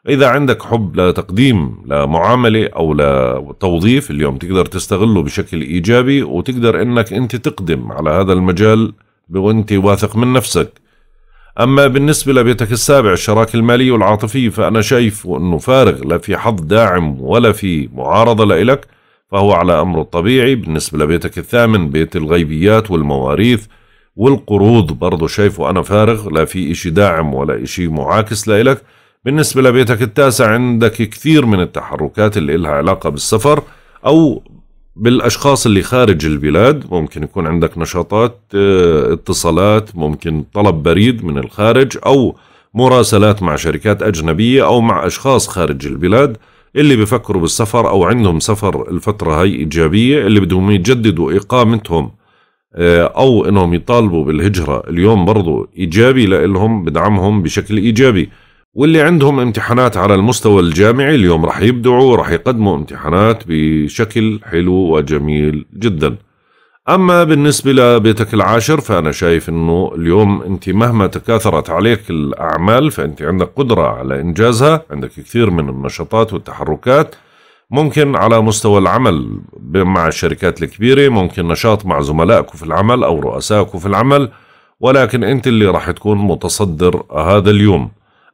Speaker 1: إذا عندك حب لتقديم لمعاملة أو لتوظيف اليوم تقدر تستغله بشكل إيجابي وتقدر أنك أنت تقدم على هذا المجال وأنت واثق من نفسك أما بالنسبة لبيتك السابع الشراكة المالية والعاطفية فأنا شايف أنه فارغ لا في حظ داعم ولا في معارضة لإلك فهو على أمر الطبيعي بالنسبة لبيتك الثامن بيت الغيبيات والمواريث والقروض برضه شايفه أنا فارغ لا في إشي داعم ولا إشي معاكس لإلك بالنسبة لبيتك التاسع عندك كثير من التحركات اللي إلها علاقة بالسفر أو بالأشخاص اللي خارج البلاد ممكن يكون عندك نشاطات آه، اتصالات ممكن طلب بريد من الخارج أو مراسلات مع شركات أجنبية أو مع أشخاص خارج البلاد اللي بفكروا بالسفر أو عندهم سفر الفترة هاي إيجابية اللي بدهم يجددوا إقامتهم آه، أو إنهم يطالبوا بالهجرة اليوم برضو إيجابي لإلهم بدعمهم بشكل إيجابي واللي عندهم امتحانات على المستوى الجامعي اليوم رح يبدعوا رح يقدموا امتحانات بشكل حلو وجميل جداً أما بالنسبة لبيتك العاشر فأنا شايف أنه اليوم أنت مهما تكاثرت عليك الأعمال فأنت عندك قدرة على إنجازها عندك كثير من النشاطات والتحركات ممكن على مستوى العمل مع الشركات الكبيرة ممكن نشاط مع زملائك في العمل أو رؤسائك في العمل ولكن أنت اللي راح تكون متصدر هذا اليوم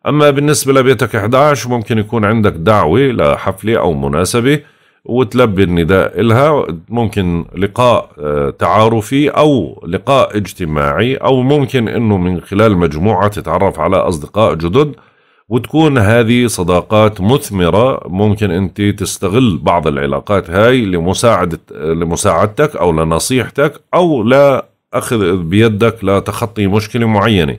Speaker 1: أما بالنسبة لبيتك 11 ممكن يكون عندك دعوة لحفلة أو مناسبة وتلبي النداء لها ممكن لقاء آه، تعارفي أو لقاء اجتماعي أو ممكن أنه من خلال مجموعة تتعرف على أصدقاء جدد وتكون هذه صداقات مثمرة ممكن أنت تستغل بعض العلاقات هاي لمساعدة آه، لمساعدتك أو لنصيحتك أو لأخذ بيدك لتخطي مشكلة معينة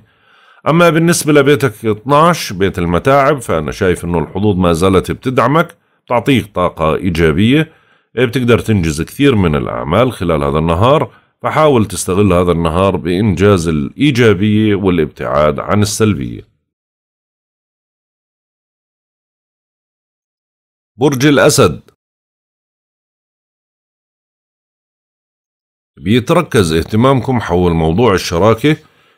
Speaker 1: أما بالنسبة لبيتك 12 بيت المتاعب فأنا شايف أنه الحظوظ ما زالت بتدعمك تعطيك طاقة إيجابية إيه، بتقدر تنجز كثير من الأعمال خلال هذا النهار فحاول تستغل هذا النهار بإنجاز
Speaker 2: الإيجابية والابتعاد عن السلبية برج الأسد بيتركز اهتمامكم حول موضوع الشراكة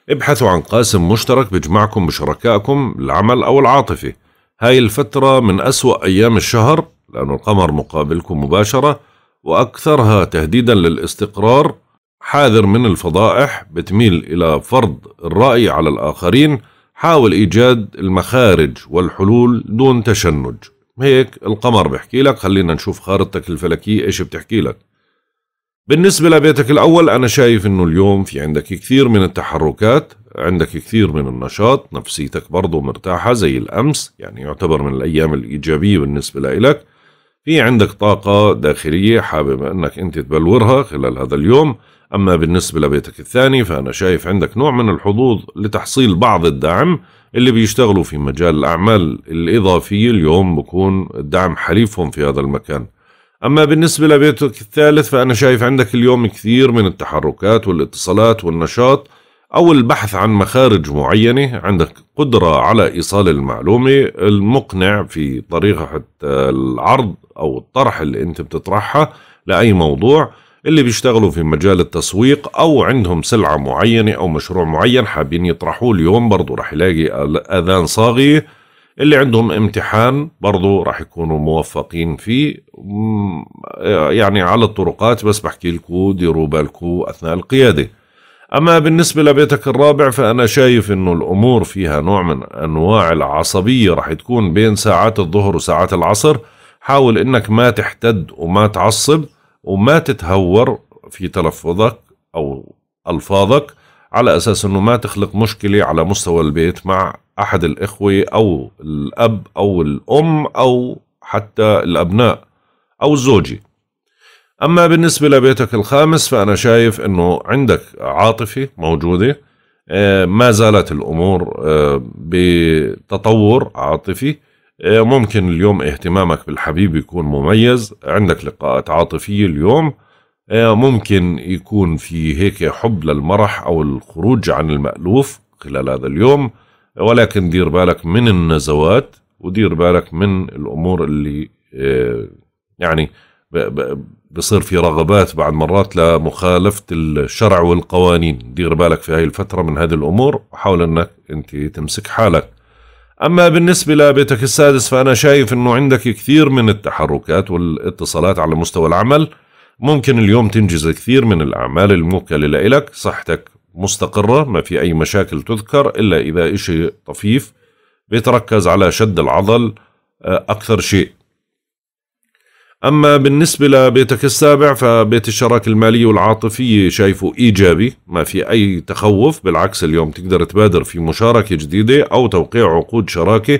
Speaker 1: ابحثوا عن قاسم مشترك بيجمعكم بشركائكم العمل أو العاطفة هاي الفترة من أسوأ أيام الشهر لأن القمر مقابلكم مباشرة وأكثرها تهديدا للاستقرار حاذر من الفضائح بتميل إلى فرض الرأي على الآخرين حاول إيجاد المخارج والحلول دون تشنج هيك القمر بحكي لك خلينا نشوف خارطتك الفلكية إيش بتحكي لك بالنسبة لبيتك الأول أنا شايف إنه اليوم في عندك كثير من التحركات عندك كثير من النشاط نفسيتك برضه مرتاحة زي الأمس يعني يعتبر من الأيام الإيجابية بالنسبة لإلك في عندك طاقة داخلية حابب أنك أنت تبلورها خلال هذا اليوم أما بالنسبة لبيتك الثاني فأنا شايف عندك نوع من الحظوظ لتحصيل بعض الدعم اللي بيشتغلوا في مجال الأعمال الإضافية اليوم بكون الدعم حليفهم في هذا المكان أما بالنسبة لبيتك الثالث فأنا شايف عندك اليوم كثير من التحركات والاتصالات والنشاط أو البحث عن مخارج معينة عندك قدرة على إيصال المعلومة المقنع في طريقة العرض أو الطرح اللي أنت بتطرحها لأي موضوع اللي بيشتغلوا في مجال التسويق أو عندهم سلعة معينة أو مشروع معين حابين يطرحوه اليوم برضو رح يلاقي أذان صاغية اللي عندهم امتحان برضو رح يكونوا موفقين فيه يعني على الطرقات بس بحكي لكم ديروا بالكم أثناء القيادة أما بالنسبة لبيتك الرابع فأنا شايف إنه الأمور فيها نوع من أنواع العصبية رح تكون بين ساعات الظهر وساعات العصر حاول إنك ما تحتد وما تعصب وما تتهور في تلفظك أو ألفاظك على أساس أنه ما تخلق مشكلة على مستوى البيت مع أحد الإخوة أو الأب أو الأم أو حتى الأبناء أو الزوجة أما بالنسبة لبيتك الخامس فأنا شايف أنه عندك عاطفة موجودة آه، ما زالت الأمور آه، بتطور عاطفي آه، ممكن اليوم اهتمامك بالحبيب يكون مميز عندك لقاءات عاطفية اليوم ممكن يكون في هيك حب للمرح أو الخروج عن المألوف خلال هذا اليوم ولكن دير بالك من النزوات ودير بالك من الأمور اللي يعني بصير في رغبات بعد مرات لمخالفة الشرع والقوانين دير بالك في هاي الفترة من هذه الأمور وحاول أنك أنت تمسك حالك أما بالنسبة لبيتك السادس فأنا شايف أنه عندك كثير من التحركات والاتصالات على مستوى العمل ممكن اليوم تنجز كثير من الأعمال الموكلة لإلك صحتك مستقرة ما في أي مشاكل تذكر إلا إذا إشي طفيف بيتركز على شد العضل آه، أكثر شيء أما بالنسبة لبيتك السابع فبيت الشراكة المالية والعاطفية شايفه إيجابي ما في أي تخوف بالعكس اليوم تقدر تبادر في مشاركة جديدة أو توقيع عقود شراكة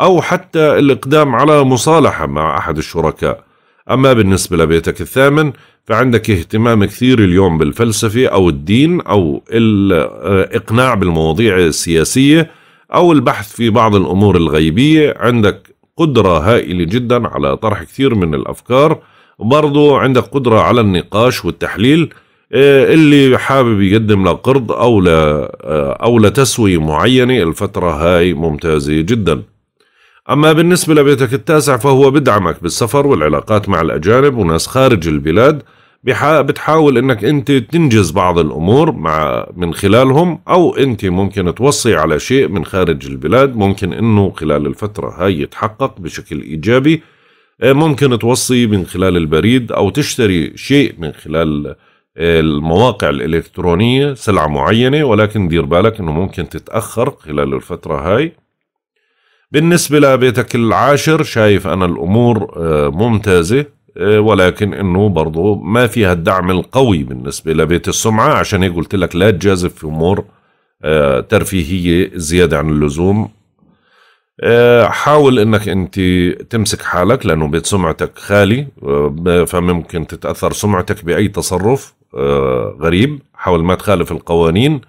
Speaker 1: أو حتى الإقدام على مصالحة مع أحد الشركاء أما بالنسبة لبيتك الثامن فعندك اهتمام كثير اليوم بالفلسفة أو الدين أو الإقناع بالمواضيع السياسية أو البحث في بعض الأمور الغيبية عندك قدرة هائلة جدا على طرح كثير من الأفكار برضو عندك قدرة على النقاش والتحليل آه، اللي حابب يقدم لقرض أو ل آه، أو لتسوية معينة الفترة هاي ممتازة جدا أما بالنسبة لبيتك التاسع فهو بدعمك بالسفر والعلاقات مع الأجانب وناس خارج البلاد بتحاول انك انت تنجز بعض الامور مع من خلالهم او انت ممكن توصي على شيء من خارج البلاد ممكن انه خلال الفتره هاي يتحقق بشكل ايجابي آه، ممكن توصي من خلال البريد او تشتري شيء من خلال آه، المواقع الالكترونيه سلعه معينه ولكن دير بالك انه ممكن تتاخر خلال الفتره هاي بالنسبه لبيتك العاشر شايف انا الامور آه، ممتازه آه، ولكن انه برضه ما فيها الدعم القوي بالنسبه لبيت السمعه عشان هيك قلت لك لا تجازف في امور آه، ترفيهيه زياده عن اللزوم آه، حاول انك انت تمسك حالك لانه بيت سمعتك خالي فممكن تتاثر سمعتك باي تصرف غريب حاول ما تخالف القوانين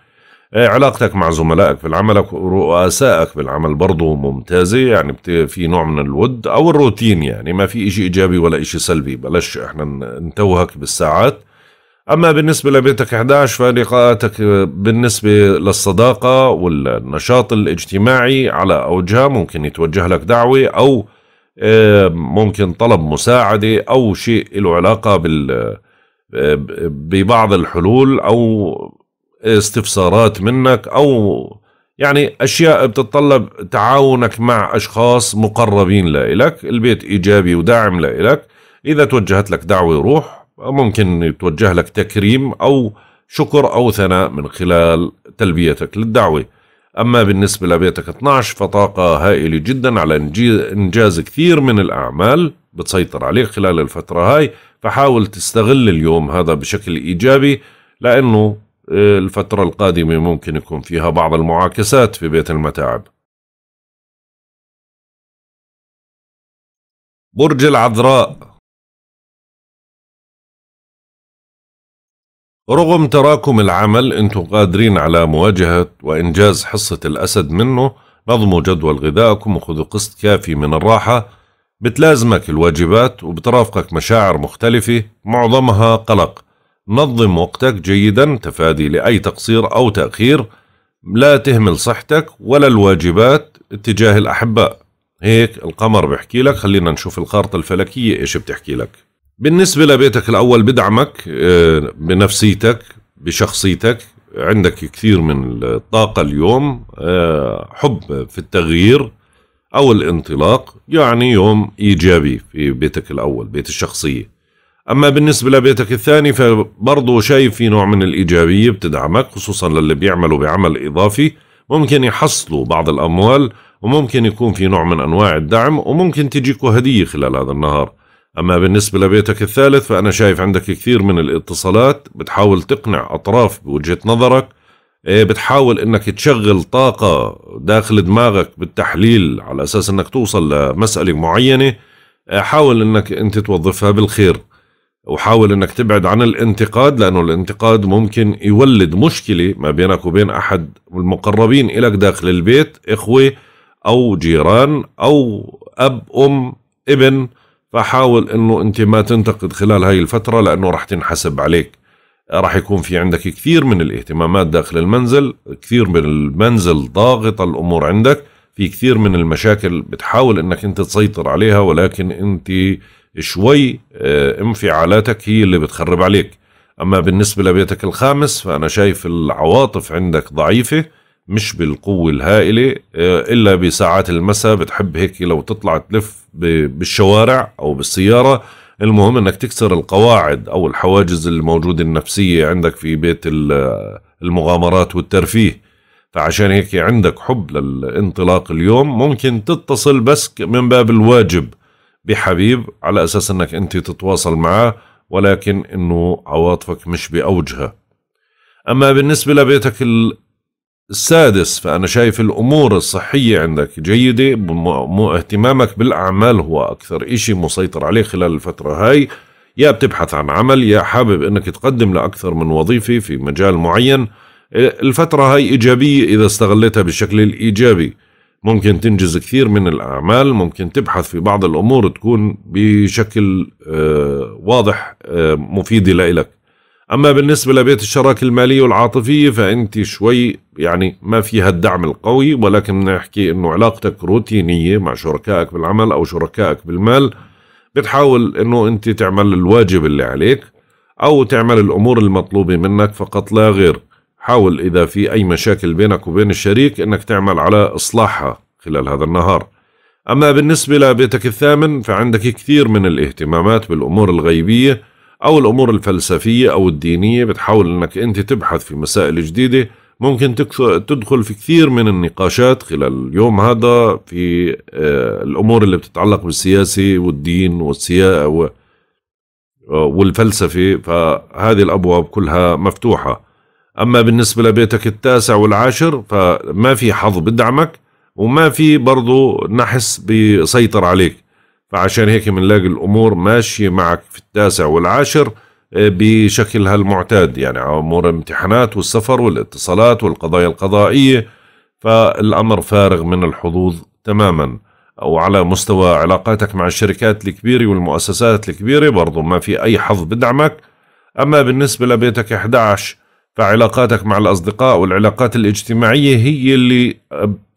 Speaker 1: إيه، علاقتك مع زملائك في العمل ورؤسائك في العمل برضه ممتازة يعني في نوع من الود أو الروتين يعني ما في إشي إيجابي ولا إشي سلبي بلاش إحنا نتوهك بالساعات أما بالنسبة لبيتك 11 فلقاءاتك بالنسبة للصداقة والنشاط الاجتماعي على أوجها ممكن يتوجه لك دعوة أو إيه، ممكن طلب مساعدة أو شيء له علاقة بال إيه، ببعض الحلول أو استفسارات منك او يعني اشياء بتتطلب تعاونك مع اشخاص مقربين لإلك البيت ايجابي وداعم لإلك اذا توجهت لك دعوه روح ممكن يتوجه لك تكريم او شكر او ثناء من خلال تلبيتك للدعوه اما بالنسبه لبيتك 12 فطاقه هائله جدا على انجاز كثير من الاعمال بتسيطر عليك خلال الفتره هاي فحاول تستغل اليوم هذا بشكل ايجابي لانه الفترة القادمة ممكن يكون فيها
Speaker 2: بعض المعاكسات في بيت المتاعب برج العذراء رغم تراكم العمل انتم قادرين على مواجهة
Speaker 1: وإنجاز حصة الأسد منه نظموا جدول غذائكم وخذوا قسط كافي من الراحة بتلازمك الواجبات وبترافقك مشاعر مختلفة معظمها قلق نظم وقتك جيدا تفادي لأي تقصير أو تأخير لا تهمل صحتك ولا الواجبات اتجاه الأحباء هيك القمر بحكي لك خلينا نشوف الخارطة الفلكية ايش بتحكي لك بالنسبة لبيتك الأول بدعمك آه، بنفسيتك بشخصيتك عندك كثير من الطاقة اليوم آه، حب في التغيير أو الانطلاق يعني يوم إيجابي في بيتك الأول بيت الشخصية أما بالنسبة لبيتك الثاني فبرضه شايف في نوع من الإيجابية بتدعمك خصوصا للي بيعملوا بعمل إضافي ممكن يحصلوا بعض الأموال وممكن يكون في نوع من أنواع الدعم وممكن تجيكوا هدية خلال هذا النهار أما بالنسبة لبيتك الثالث فأنا شايف عندك كثير من الاتصالات بتحاول تقنع أطراف بوجهة نظرك إيه، بتحاول انك تشغل طاقة داخل دماغك بالتحليل على اساس انك توصل لمسألة معينة إيه، حاول انك انت توظفها بالخير وحاول انك تبعد عن الانتقاد لانه الانتقاد ممكن يولد مشكله ما بينك وبين احد المقربين الك داخل البيت اخوه او جيران او اب ام ابن فحاول انه انت ما تنتقد خلال هاي الفتره لانه راح تنحسب عليك راح يكون في عندك كثير من الاهتمامات داخل المنزل كثير من المنزل ضاغط الامور عندك في كثير من المشاكل بتحاول انك انت تسيطر عليها ولكن انت شوي آه، انفعالاتك هي اللي بتخرب عليك أما بالنسبة لبيتك الخامس فأنا شايف العواطف عندك ضعيفة مش بالقوة الهائلة آه، إلا بساعات المساء بتحب هيك لو تطلع تلف بالشوارع أو بالسيارة المهم انك تكسر القواعد او الحواجز الموجودة النفسية عندك في بيت المغامرات والترفيه فعشان هيك عندك حب للانطلاق اليوم ممكن تتصل بس من باب الواجب بحبيب على أساس أنك أنت تتواصل معاه ولكن أنه عواطفك مش بأوجها أما بالنسبة لبيتك السادس فأنا شايف الأمور الصحية عندك جيدة اهتمامك بالأعمال هو أكثر إشي مسيطر عليه خلال الفترة هاي يا بتبحث عن عمل يا حابب أنك تقدم لأكثر من وظيفة في مجال معين الفترة هاي إيجابية إذا استغلتها بالشكل الإيجابي ممكن تنجز كثير من الأعمال ممكن تبحث في بعض الأمور تكون بشكل آه، واضح آه، مفيدة لك أما بالنسبة لبيت الشراكة المالية والعاطفية فأنت شوي يعني ما فيها الدعم القوي ولكن نحكي أنه علاقتك روتينية مع شركائك بالعمل أو شركائك بالمال بتحاول أنه أنت تعمل الواجب اللي عليك أو تعمل الأمور المطلوبة منك فقط لا غير حاول إذا في أي مشاكل بينك وبين الشريك أنك تعمل على إصلاحها خلال هذا النهار أما بالنسبة لبيتك الثامن فعندك كثير من الاهتمامات بالأمور الغيبية أو الأمور الفلسفية أو الدينية بتحاول أنك أنت تبحث في مسائل جديدة ممكن تدخل في كثير من النقاشات خلال اليوم هذا في آه، الأمور اللي بتتعلق بالسياسة والدين والسياسة والفلسفة فهذه الأبواب كلها مفتوحة أما بالنسبة لبيتك التاسع والعاشر فما في حظ بدعمك وما في برضو نحس بيسيطر عليك فعشان هيك بنلاقي الأمور ماشية معك في التاسع والعاشر آه، بشكلها المعتاد يعني أمور الامتحانات والسفر والاتصالات والقضايا القضائية فالأمر فارغ من الحظوظ تماما أو على مستوى علاقاتك مع الشركات الكبيرة والمؤسسات الكبيرة برضو ما في أي حظ بدعمك أما بالنسبة لبيتك 11 فعلاقاتك مع الأصدقاء والعلاقات الاجتماعية هي اللي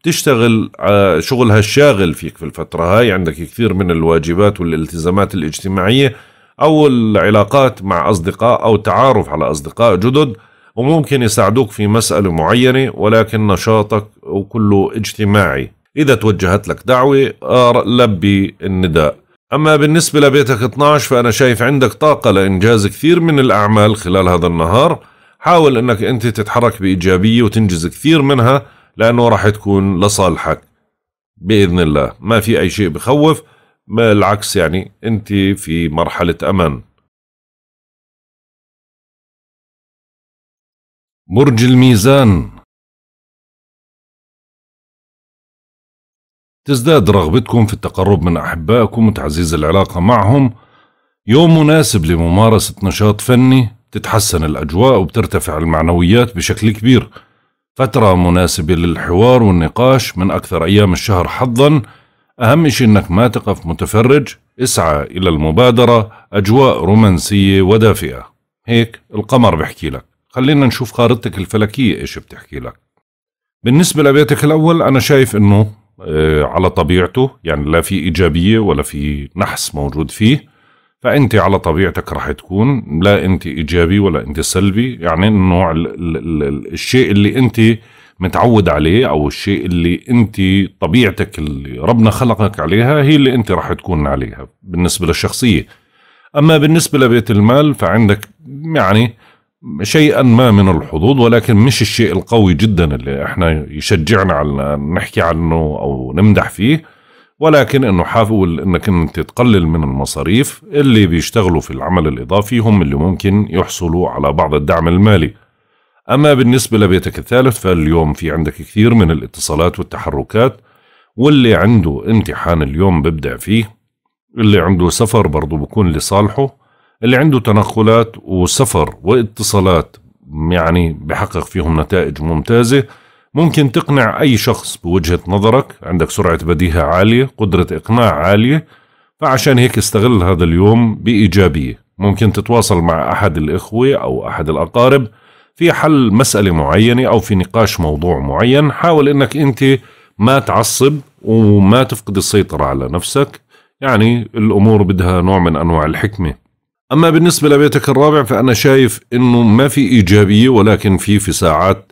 Speaker 1: بتشتغل آه، شغلها الشاغل فيك في الفترة هاي عندك كثير من الواجبات والالتزامات الاجتماعية أو العلاقات مع أصدقاء أو تعارف على أصدقاء جدد وممكن يساعدوك في مسألة معينة ولكن نشاطك وكله اجتماعي إذا توجهت لك دعوة آه، لبي النداء أما بالنسبة لبيتك 12 فأنا شايف عندك طاقة لإنجاز كثير من الأعمال خلال هذا النهار حاول انك انت تتحرك بايجابيه وتنجز كثير منها لانه راح تكون لصالحك باذن الله ما في اي شيء بخوف
Speaker 2: بالعكس يعني انت في مرحله امان برج الميزان تزداد رغبتكم في التقرب من
Speaker 1: أحبائكم وتعزيز العلاقة معهم يوم مناسب لممارسة نشاط فني تتحسن الأجواء وبترتفع المعنويات بشكل كبير فترة مناسبة للحوار والنقاش من أكثر أيام الشهر حظا أهم شيء أنك ما تقف متفرج اسعى إلى المبادرة أجواء رومانسية ودافئة هيك القمر بحكي لك خلينا نشوف خارطتك الفلكية إيش بتحكي لك بالنسبة لبيتك الأول أنا شايف أنه آه، على طبيعته يعني لا في إيجابية ولا في نحس موجود فيه فانت على طبيعتك رح تكون لا انت ايجابي ولا انت سلبي يعني النوع الـ الـ الـ الشيء اللي انت متعود عليه او الشيء اللي انت طبيعتك اللي ربنا خلقك عليها هي اللي انت رح تكون عليها بالنسبه للشخصيه اما بالنسبه لبيت المال فعندك يعني شيئا ما من الحظوظ ولكن مش الشيء القوي جدا اللي احنا يشجعنا على نحكي عنه او نمدح فيه ولكن انه حاول انك انت تقلل من المصاريف اللي بيشتغلوا في العمل الاضافي هم اللي ممكن يحصلوا على بعض الدعم المالي اما بالنسبه لبيتك الثالث فاليوم في عندك كثير من الاتصالات والتحركات واللي عنده امتحان اليوم ببدع فيه اللي عنده سفر برضه بكون لصالحه اللي عنده تنقلات وسفر واتصالات يعني بحقق فيهم نتائج ممتازه ممكن تقنع أي شخص بوجهة نظرك عندك سرعة بديهة عالية قدرة إقناع عالية فعشان هيك استغل هذا اليوم بإيجابية ممكن تتواصل مع أحد الإخوة أو أحد الأقارب في حل مسألة معينة أو في نقاش موضوع معين حاول أنك أنت ما تعصب وما تفقد السيطرة على نفسك يعني الأمور بدها نوع من أنواع الحكمة أما بالنسبة لبيتك الرابع فأنا شايف أنه ما في إيجابية ولكن في في ساعات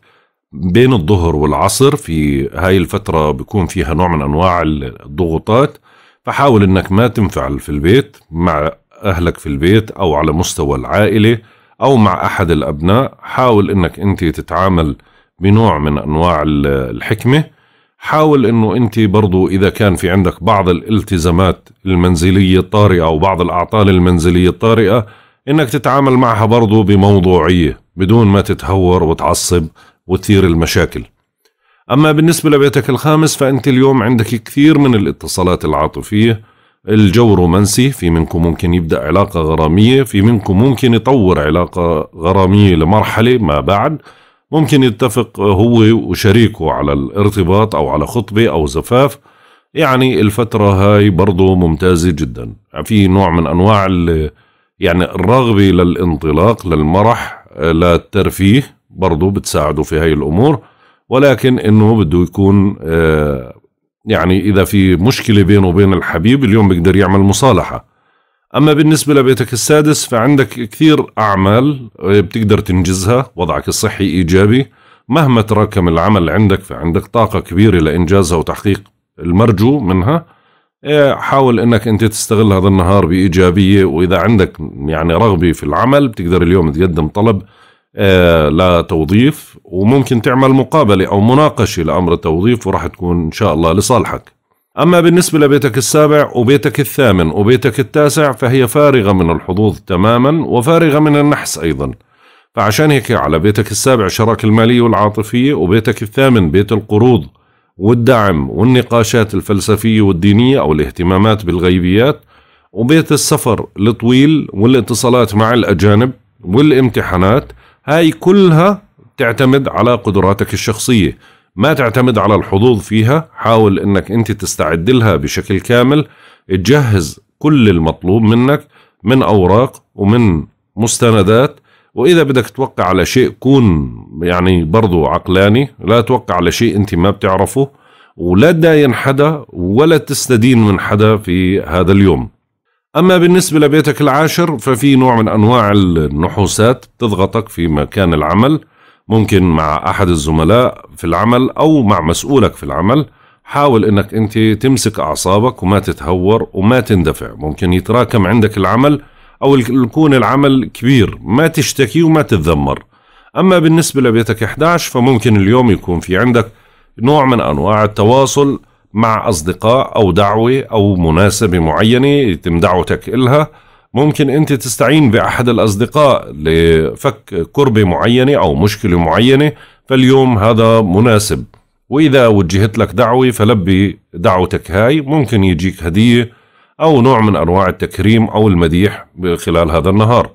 Speaker 1: بين الظهر والعصر في هاي الفترة بيكون فيها نوع من أنواع الضغوطات فحاول أنك ما تنفعل في البيت مع أهلك في البيت أو على مستوى العائلة أو مع أحد الأبناء حاول أنك أنت تتعامل بنوع من أنواع الحكمة حاول أنه أنت برضو إذا كان في عندك بعض الالتزامات المنزلية الطارئة أو بعض الأعطال المنزلية الطارئة أنك تتعامل معها برضو بموضوعية بدون ما تتهور وتعصب وتثير المشاكل أما بالنسبة لبيتك الخامس فأنت اليوم عندك كثير من الاتصالات العاطفية الجو رومانسي في منكم ممكن يبدأ علاقة غرامية في منكم ممكن يطور علاقة غرامية لمرحلة ما بعد ممكن يتفق هو وشريكه على الارتباط أو على خطبة أو زفاف يعني الفترة هاي برضو ممتازة جدا في نوع من أنواع يعني الرغبة للانطلاق للمرح للترفيه برضه بتساعده في هاي الامور ولكن انه بده يكون آه، يعني اذا في مشكله بينه وبين الحبيب اليوم بيقدر يعمل مصالحه اما بالنسبه لبيتك السادس فعندك كثير اعمال آه، بتقدر تنجزها وضعك الصحي ايجابي مهما تراكم العمل عندك فعندك طاقه كبيره لانجازها وتحقيق المرجو منها آه، حاول انك انت تستغل هذا النهار بايجابيه واذا عندك يعني رغبه في العمل بتقدر اليوم تقدم طلب آه، لتوظيف وممكن تعمل مقابلة أو مناقشة لأمر التوظيف وراح تكون إن شاء الله لصالحك أما بالنسبة لبيتك السابع وبيتك الثامن وبيتك التاسع فهي فارغة من الحظوظ تماما وفارغة من النحس أيضا فعشان هيك على بيتك السابع شراكة المالية والعاطفية وبيتك الثامن بيت القروض والدعم والنقاشات الفلسفية والدينية أو الاهتمامات بالغيبيات وبيت السفر الطويل والاتصالات مع الأجانب والامتحانات هاي كلها تعتمد على قدراتك الشخصية ما تعتمد على الحظوظ فيها حاول انك انت تستعد لها بشكل كامل تجهز كل المطلوب منك من اوراق ومن مستندات واذا بدك توقع على شيء كون يعني برضو عقلاني لا توقع على شيء انت ما بتعرفه ولا تداين حدا ولا تستدين من حدا في هذا اليوم أما بالنسبة لبيتك العاشر ففي نوع من أنواع النحوسات بتضغطك في مكان العمل ممكن مع أحد الزملاء في العمل أو مع مسؤولك في العمل حاول أنك أنت تمسك أعصابك وما تتهور وما تندفع ممكن يتراكم عندك العمل أو يكون العمل كبير ما تشتكي وما تتذمر أما بالنسبة لبيتك 11 فممكن اليوم يكون في عندك نوع من أنواع التواصل مع أصدقاء أو دعوة أو مناسبة معينة يتم دعوتك إلها ممكن أنت تستعين بأحد الأصدقاء لفك كربة معينة أو مشكلة معينة فاليوم هذا مناسب وإذا وجهت لك دعوة فلبي دعوتك هاي ممكن يجيك هدية أو نوع من أنواع التكريم أو المديح خلال هذا النهار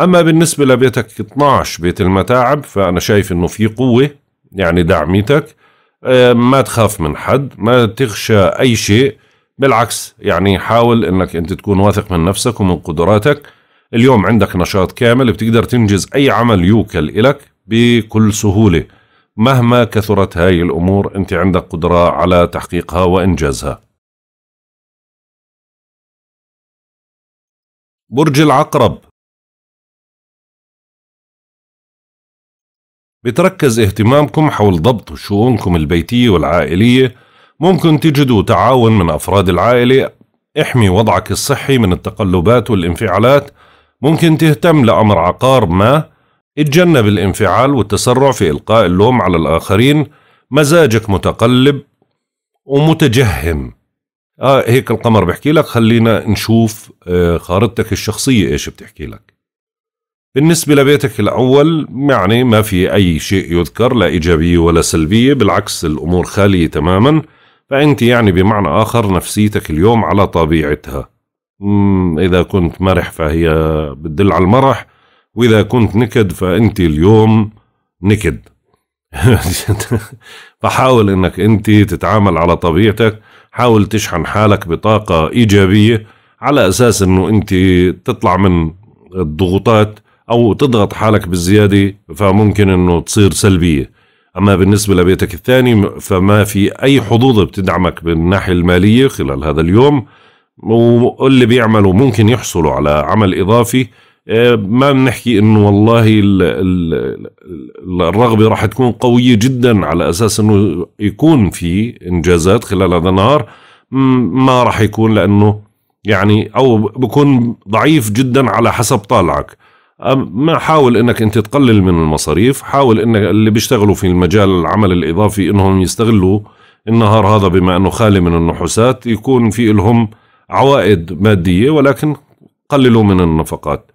Speaker 1: أما بالنسبة لبيتك 12 بيت المتاعب فأنا شايف أنه في قوة يعني دعميتك آه، ما تخاف من حد ما تخشى أي شيء بالعكس يعني حاول أنك أنت تكون واثق من نفسك ومن قدراتك اليوم عندك نشاط كامل بتقدر تنجز أي عمل يوكل إلك بكل سهولة مهما كثرت هاي
Speaker 2: الأمور أنت عندك قدرة على تحقيقها وإنجازها برج العقرب بتركز اهتمامكم حول ضبط شؤونكم
Speaker 1: البيتية والعائلية ممكن تجدوا تعاون من أفراد العائلة احمي وضعك الصحي من التقلبات والانفعالات ممكن تهتم لأمر عقار ما اتجنب الانفعال والتسرع في إلقاء اللوم على الآخرين مزاجك متقلب ومتجهم آه هيك القمر بحكي لك خلينا نشوف آه، خارطتك الشخصية إيش بتحكي لك بالنسبة لبيتك الأول يعني ما في أي شيء يذكر لا إيجابية ولا سلبية بالعكس الأمور خالية تماما فأنت يعني بمعنى آخر نفسيتك اليوم على طبيعتها إذا كنت مرح فهي بتدل على المرح وإذا كنت نكد فأنت اليوم نكد فحاول انك انت تتعامل على طبيعتك حاول تشحن حالك بطاقة ايجابية على اساس انه انت تطلع من الضغوطات او تضغط حالك بالزياده فممكن انه تصير سلبيه اما بالنسبه لبيتك الثاني فما في اي حظوظ بتدعمك بالناحيه الماليه خلال هذا اليوم واللي بيعملوا ممكن يحصلوا على عمل اضافي آه، ما بنحكي انه والله الرغبه راح تكون قويه جدا على اساس انه يكون في انجازات خلال هذا النهار ما راح يكون لانه يعني او بكون ضعيف جدا على حسب طالعك ما حاول انك انت تقلل من المصاريف حاول انك اللي بيشتغلوا في المجال العمل الاضافي انهم يستغلوا النهار هذا بما انه خالي من النحوسات يكون في لهم عوائد ماديه ولكن قللوا من النفقات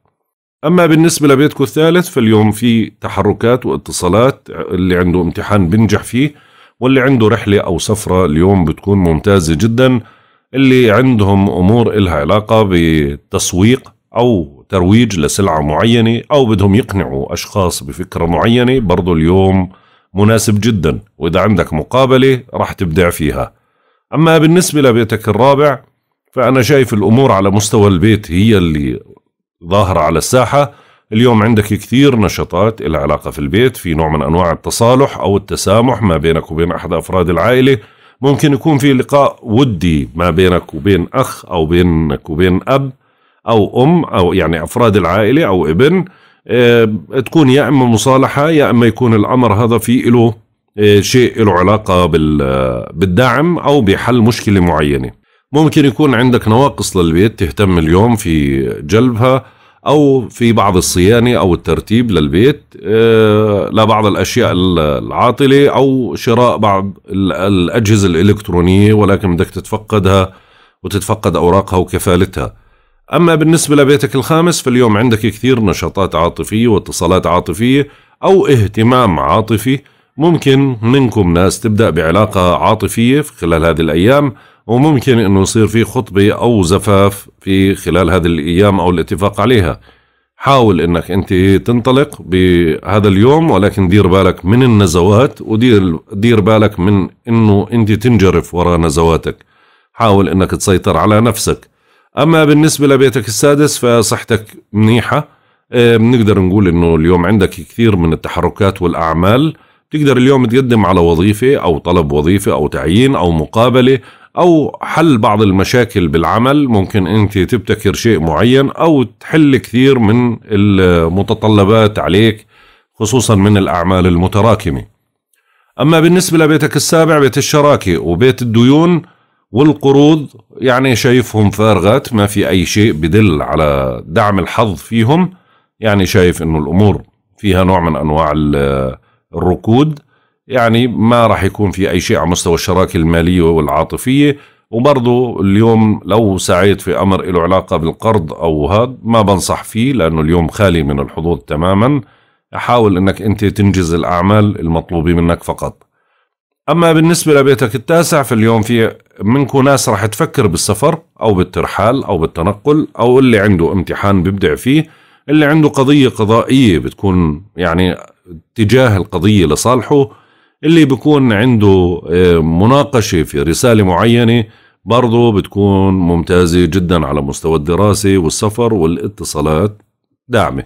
Speaker 1: اما بالنسبه لبيتكم الثالث فاليوم في تحركات واتصالات اللي عنده امتحان بنجح فيه واللي عنده رحله او سفره اليوم بتكون ممتازه جدا اللي عندهم امور إلها علاقه بالتسويق او ترويج لسلعة معينة أو بدهم يقنعوا أشخاص بفكرة معينة برضو اليوم مناسب جدا وإذا عندك مقابلة راح تبدع فيها أما بالنسبة لبيتك الرابع فأنا شايف الأمور على مستوى البيت هي اللي ظاهرة على الساحة اليوم عندك كثير نشاطات لها علاقة في البيت في نوع من أنواع التصالح أو التسامح ما بينك وبين أحد أفراد العائلة ممكن يكون في لقاء ودي ما بينك وبين أخ أو بينك وبين أب او ام او يعني افراد العائله او ابن آه، تكون يا اما مصالحه يا اما يكون الامر هذا في له آه، شيء له علاقه آه، بالدعم او بحل مشكله معينه ممكن يكون عندك نواقص للبيت تهتم اليوم في جلبها او في بعض الصيانه او الترتيب للبيت لبعض الاشياء العاطله او شراء بعض الاجهزه الالكترونيه ولكن بدك تتفقدها وتتفقد اوراقها وكفالتها أما بالنسبة لبيتك الخامس فاليوم عندك كثير نشاطات عاطفية واتصالات عاطفية أو اهتمام عاطفي ممكن منكم ناس تبدأ بعلاقة عاطفية في خلال هذه الأيام وممكن أنه يصير في خطبة أو زفاف في خلال هذه الأيام أو الاتفاق عليها حاول أنك أنت تنطلق بهذا اليوم ولكن دير بالك من النزوات ودير دير بالك من أنه أنت تنجرف وراء نزواتك حاول أنك تسيطر على نفسك اما بالنسبه لبيتك السادس فصحتك منيحه بنقدر نقول انه اليوم عندك كثير من التحركات والاعمال تقدر اليوم تقدم على وظيفه او طلب وظيفه او تعيين او مقابله او حل بعض المشاكل بالعمل ممكن انت تبتكر شيء معين او تحل كثير من المتطلبات عليك خصوصا من الاعمال المتراكمه اما بالنسبه لبيتك السابع بيت الشراكه وبيت الديون والقروض يعني شايفهم فارغات ما في أي شيء بدل على دعم الحظ فيهم يعني شايف أنه الأمور فيها نوع من أنواع الركود يعني ما راح يكون في أي شيء على مستوى الشراكة المالية والعاطفية وبرضه اليوم لو سعيت في أمر له علاقة بالقرض أو هذا ما بنصح فيه لأنه اليوم خالي من الحظوظ تماما حاول أنك أنت تنجز الأعمال المطلوبة منك فقط أما بالنسبة لبيتك التاسع فاليوم في منكم ناس رح تفكر بالسفر أو بالترحال أو بالتنقل أو اللي عنده امتحان بيبدع فيه اللي عنده قضية قضائية بتكون يعني اتجاه القضية لصالحه اللي بيكون عنده آه، مناقشة في رسالة معينة برضه بتكون ممتازة جدا على مستوى الدراسة والسفر والاتصالات داعمة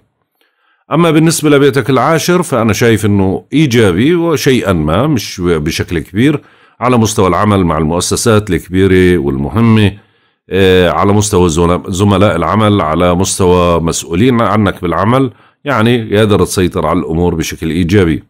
Speaker 1: أما بالنسبة لبيتك العاشر فأنا شايف أنه إيجابي وشيئا ما مش بشكل كبير على مستوى العمل مع المؤسسات الكبيرة والمهمة آه، على مستوى زملاء العمل على مستوى مسؤولين عنك بالعمل يعني قادر تسيطر على الأمور بشكل إيجابي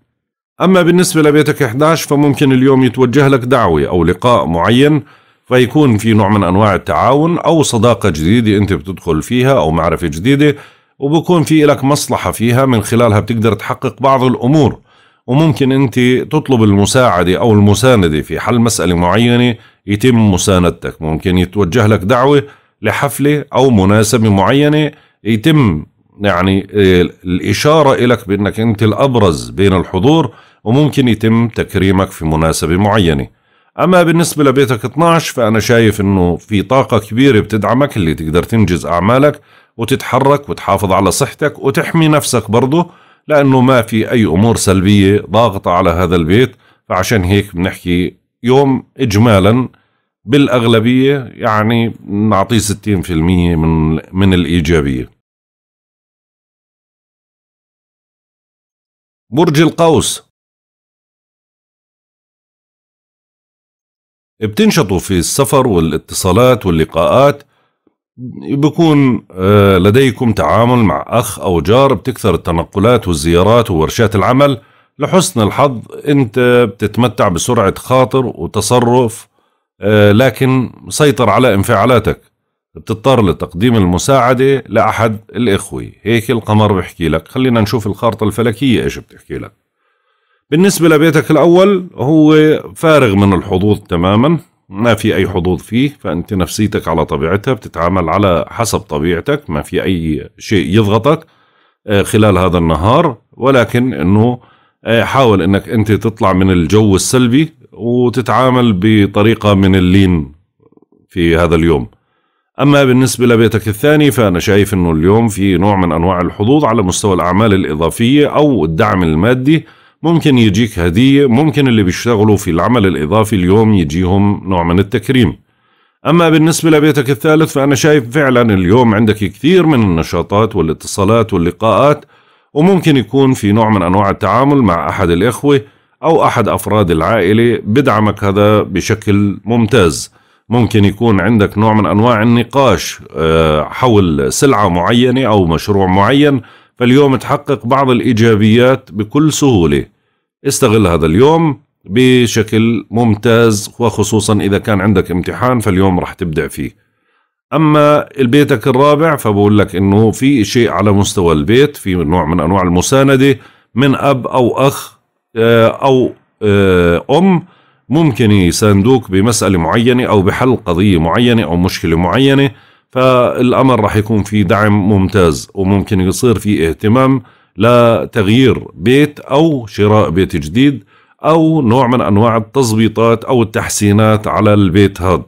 Speaker 1: أما بالنسبة لبيتك 11 فممكن اليوم يتوجه لك دعوة أو لقاء معين فيكون في نوع من أنواع التعاون أو صداقة جديدة أنت بتدخل فيها أو معرفة جديدة وبكون في لك مصلحة فيها من خلالها بتقدر تحقق بعض الأمور وممكن أنت تطلب المساعدة أو المساندة في حل مسألة معينة يتم مساندتك ممكن يتوجه لك دعوة لحفلة أو مناسبة معينة يتم يعني آه، الإشارة إلك بأنك أنت الأبرز بين الحضور وممكن يتم تكريمك في مناسبة معينة أما بالنسبة لبيتك 12 فأنا شايف أنه في طاقة كبيرة بتدعمك اللي تقدر تنجز أعمالك وتتحرك وتحافظ على صحتك وتحمي نفسك برضه لأنه ما في أي أمور سلبية ضاغطة على هذا البيت فعشان هيك بنحكي يوم إجمالا بالأغلبية يعني نعطيه
Speaker 2: 60% من من الإيجابية برج القوس بتنشطوا في السفر والاتصالات واللقاءات
Speaker 1: بكون آه، لديكم تعامل مع أخ أو جار بتكثر التنقلات والزيارات وورشات العمل لحسن الحظ أنت بتتمتع بسرعة خاطر وتصرف آه، لكن سيطر على انفعالاتك بتضطر لتقديم المساعدة لأحد الإخوة هيك القمر بحكي لك خلينا نشوف الخارطة الفلكية إيش بتحكي لك بالنسبة لبيتك الأول هو فارغ من الحظوظ تماما ما في أي حظوظ فيه فأنت نفسيتك على طبيعتها بتتعامل على حسب طبيعتك ما في أي شيء يضغطك آه، خلال هذا النهار ولكن أنه آه، حاول أنك أنت تطلع من الجو السلبي وتتعامل بطريقة من اللين في هذا اليوم أما بالنسبة لبيتك الثاني فأنا شايف أنه اليوم في نوع من أنواع الحظوظ على مستوى الأعمال الإضافية أو الدعم المادي ممكن يجيك هدية ممكن اللي بيشتغلوا في العمل الإضافي اليوم يجيهم نوع من التكريم أما بالنسبة لبيتك الثالث فأنا شايف فعلا اليوم عندك كثير من النشاطات والاتصالات واللقاءات وممكن يكون في نوع من أنواع التعامل مع أحد الإخوة أو أحد أفراد العائلة بدعمك هذا بشكل ممتاز ممكن يكون عندك نوع من أنواع النقاش آه، حول سلعة معينة أو مشروع معين فاليوم تحقق بعض الإيجابيات بكل سهولة استغل هذا اليوم بشكل ممتاز وخصوصا إذا كان عندك امتحان فاليوم راح تبدع فيه أما البيتك الرابع فبقول لك إنه في شيء على مستوى البيت في نوع من أنواع المساندة من أب أو أخ آه، أو آه، أم ممكن يساندوك بمسألة معينة أو بحل قضية معينة أو مشكلة معينة فالأمر راح يكون في دعم ممتاز وممكن يصير في اهتمام لتغيير بيت أو شراء بيت جديد أو نوع من أنواع التظبيطات أو التحسينات على البيت هذا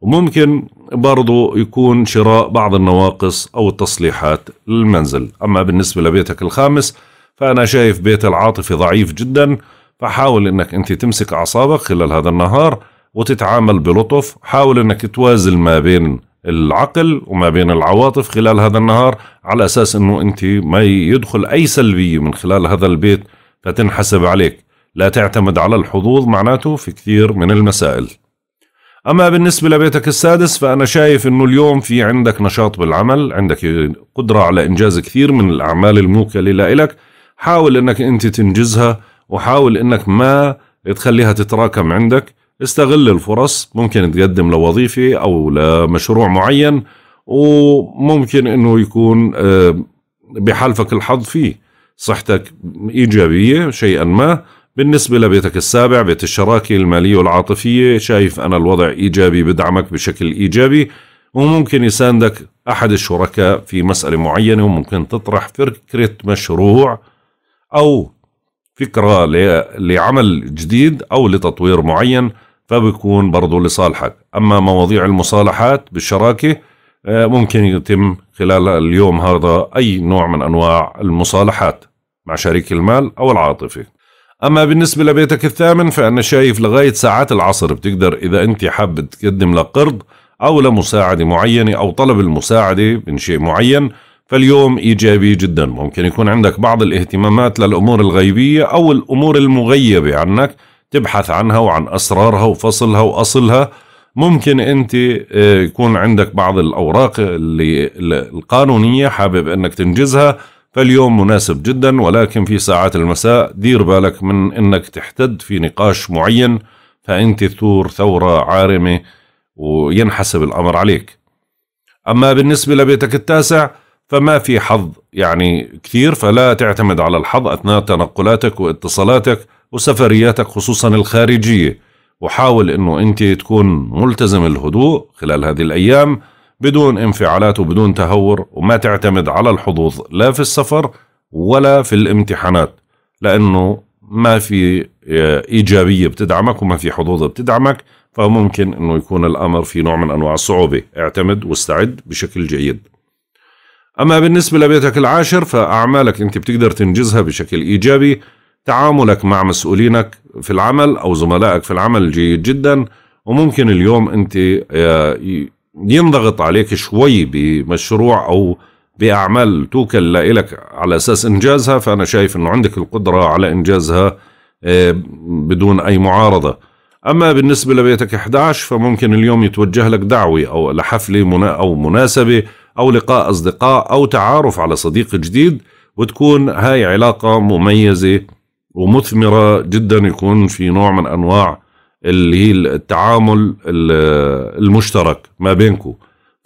Speaker 1: وممكن برضو يكون شراء بعض النواقص أو التصليحات للمنزل أما بالنسبة لبيتك الخامس فأنا شايف بيت العاطفي ضعيف جدا فحاول أنك أنت تمسك أعصابك خلال هذا النهار وتتعامل بلطف حاول أنك توازن ما بين العقل وما بين العواطف خلال هذا النهار على أساس أنه أنت ما يدخل أي سلبية من خلال هذا البيت فتنحسب عليك لا تعتمد على الحظوظ معناته في كثير من المسائل أما بالنسبة لبيتك السادس فأنا شايف أنه اليوم في عندك نشاط بالعمل عندك قدرة على إنجاز كثير من الأعمال الموكلة لإلك حاول أنك أنت تنجزها وحاول أنك ما تخليها تتراكم عندك استغل الفرص ممكن تقدم لوظيفة أو لمشروع معين وممكن أنه يكون آه، بحلفك الحظ فيه صحتك إيجابية شيئا ما بالنسبة لبيتك السابع بيت الشراكة المالية والعاطفية شايف أنا الوضع إيجابي بدعمك بشكل إيجابي وممكن يساندك أحد الشركاء في مسألة معينة وممكن تطرح فكرة مشروع أو فكرة لعمل جديد أو لتطوير معين فبكون برضه لصالحك أما مواضيع المصالحات بالشراكة آه، ممكن يتم خلال اليوم هذا أي نوع من أنواع المصالحات مع شريك المال أو العاطفة أما بالنسبة لبيتك الثامن فأنا شايف لغاية ساعات العصر بتقدر إذا أنت حاب تقدم لقرض أو لمساعدة معينة أو طلب المساعدة من شيء معين فاليوم إيجابي جدا ممكن يكون عندك بعض الاهتمامات للأمور الغيبية أو الأمور المغيبة عنك تبحث عنها وعن أسرارها وفصلها وأصلها ممكن أنت آه، يكون عندك بعض الأوراق اللي القانونية حابب أنك تنجزها فاليوم مناسب جدا ولكن في ساعات المساء دير بالك من أنك تحتد في نقاش معين فأنت تثور ثورة عارمة وينحسب الأمر عليك أما بالنسبة لبيتك التاسع فما في حظ يعني كثير فلا تعتمد على الحظ أثناء تنقلاتك واتصالاتك وسفرياتك خصوصا الخارجية وحاول انه انت تكون ملتزم الهدوء خلال هذه الايام بدون انفعالات وبدون تهور وما تعتمد على الحظوظ لا في السفر ولا في الامتحانات لانه ما في آه، ايجابيه بتدعمك وما في حظوظ بتدعمك فممكن انه يكون الامر في نوع من انواع الصعوبه اعتمد واستعد بشكل جيد اما بالنسبه لبيتك العاشر فاعمالك انت بتقدر تنجزها بشكل ايجابي تعاملك مع مسؤولينك في العمل أو زملائك في العمل جيد جدا وممكن اليوم أنت آه، ينضغط عليك شوي بمشروع أو بأعمال توكل لك على أساس إنجازها فأنا شايف أنه عندك القدرة على إنجازها آه، بدون أي معارضة أما بالنسبة لبيتك 11 فممكن اليوم يتوجه لك دعوة أو لحفلة أو مناسبة أو لقاء أصدقاء أو تعارف على صديق جديد وتكون هاي علاقة مميزة ومثمرة جدا يكون في نوع من أنواع اللي هي التعامل المشترك ما بينكم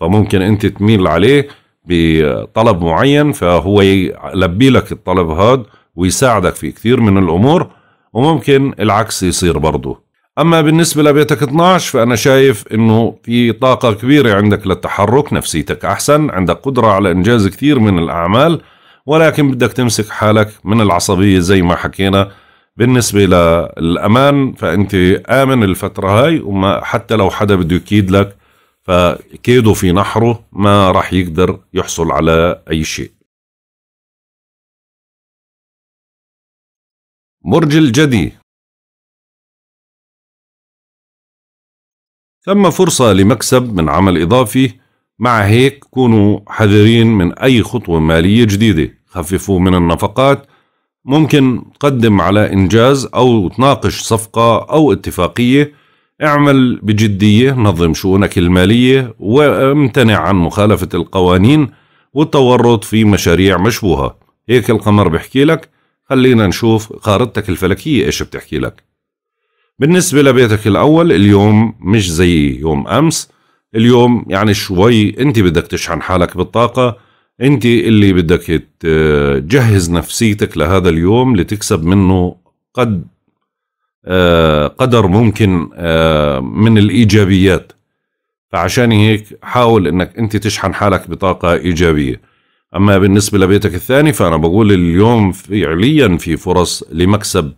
Speaker 1: فممكن أنت تميل عليه بطلب معين فهو يلبي لك الطلب هذا ويساعدك في كثير من الأمور وممكن العكس يصير برضه أما بالنسبة لبيتك 12 فأنا شايف أنه في طاقة كبيرة عندك للتحرك نفسيتك أحسن عندك قدرة على إنجاز كثير من الأعمال ولكن بدك تمسك حالك من العصبية زي ما حكينا بالنسبة للأمان فأنت آمن الفترة هاي وما حتى لو حدا بده يكيد لك فكيده في نحره
Speaker 2: ما راح يقدر يحصل على أي شيء برج الجدي ثم فرصة لمكسب من عمل إضافي مع
Speaker 1: هيك كونوا حذرين من أي خطوة مالية جديدة خففوا من النفقات ممكن تقدم على إنجاز أو تناقش صفقة أو اتفاقية اعمل بجدية نظم شؤونك المالية وامتنع عن مخالفة القوانين والتورط في مشاريع مشبوهة هيك القمر بحكي لك خلينا نشوف خارطتك الفلكية إيش بتحكي لك بالنسبة لبيتك الأول اليوم مش زي يوم أمس اليوم يعني شوي انت بدك تشحن حالك بالطاقة انت اللي بدك تجهز نفسيتك لهذا اليوم لتكسب منه قد آه، قدر ممكن آه، من الإيجابيات فعشان هيك حاول انك انت تشحن حالك بطاقة إيجابية أما بالنسبة لبيتك الثاني فأنا بقول اليوم فعليا في فرص لمكسب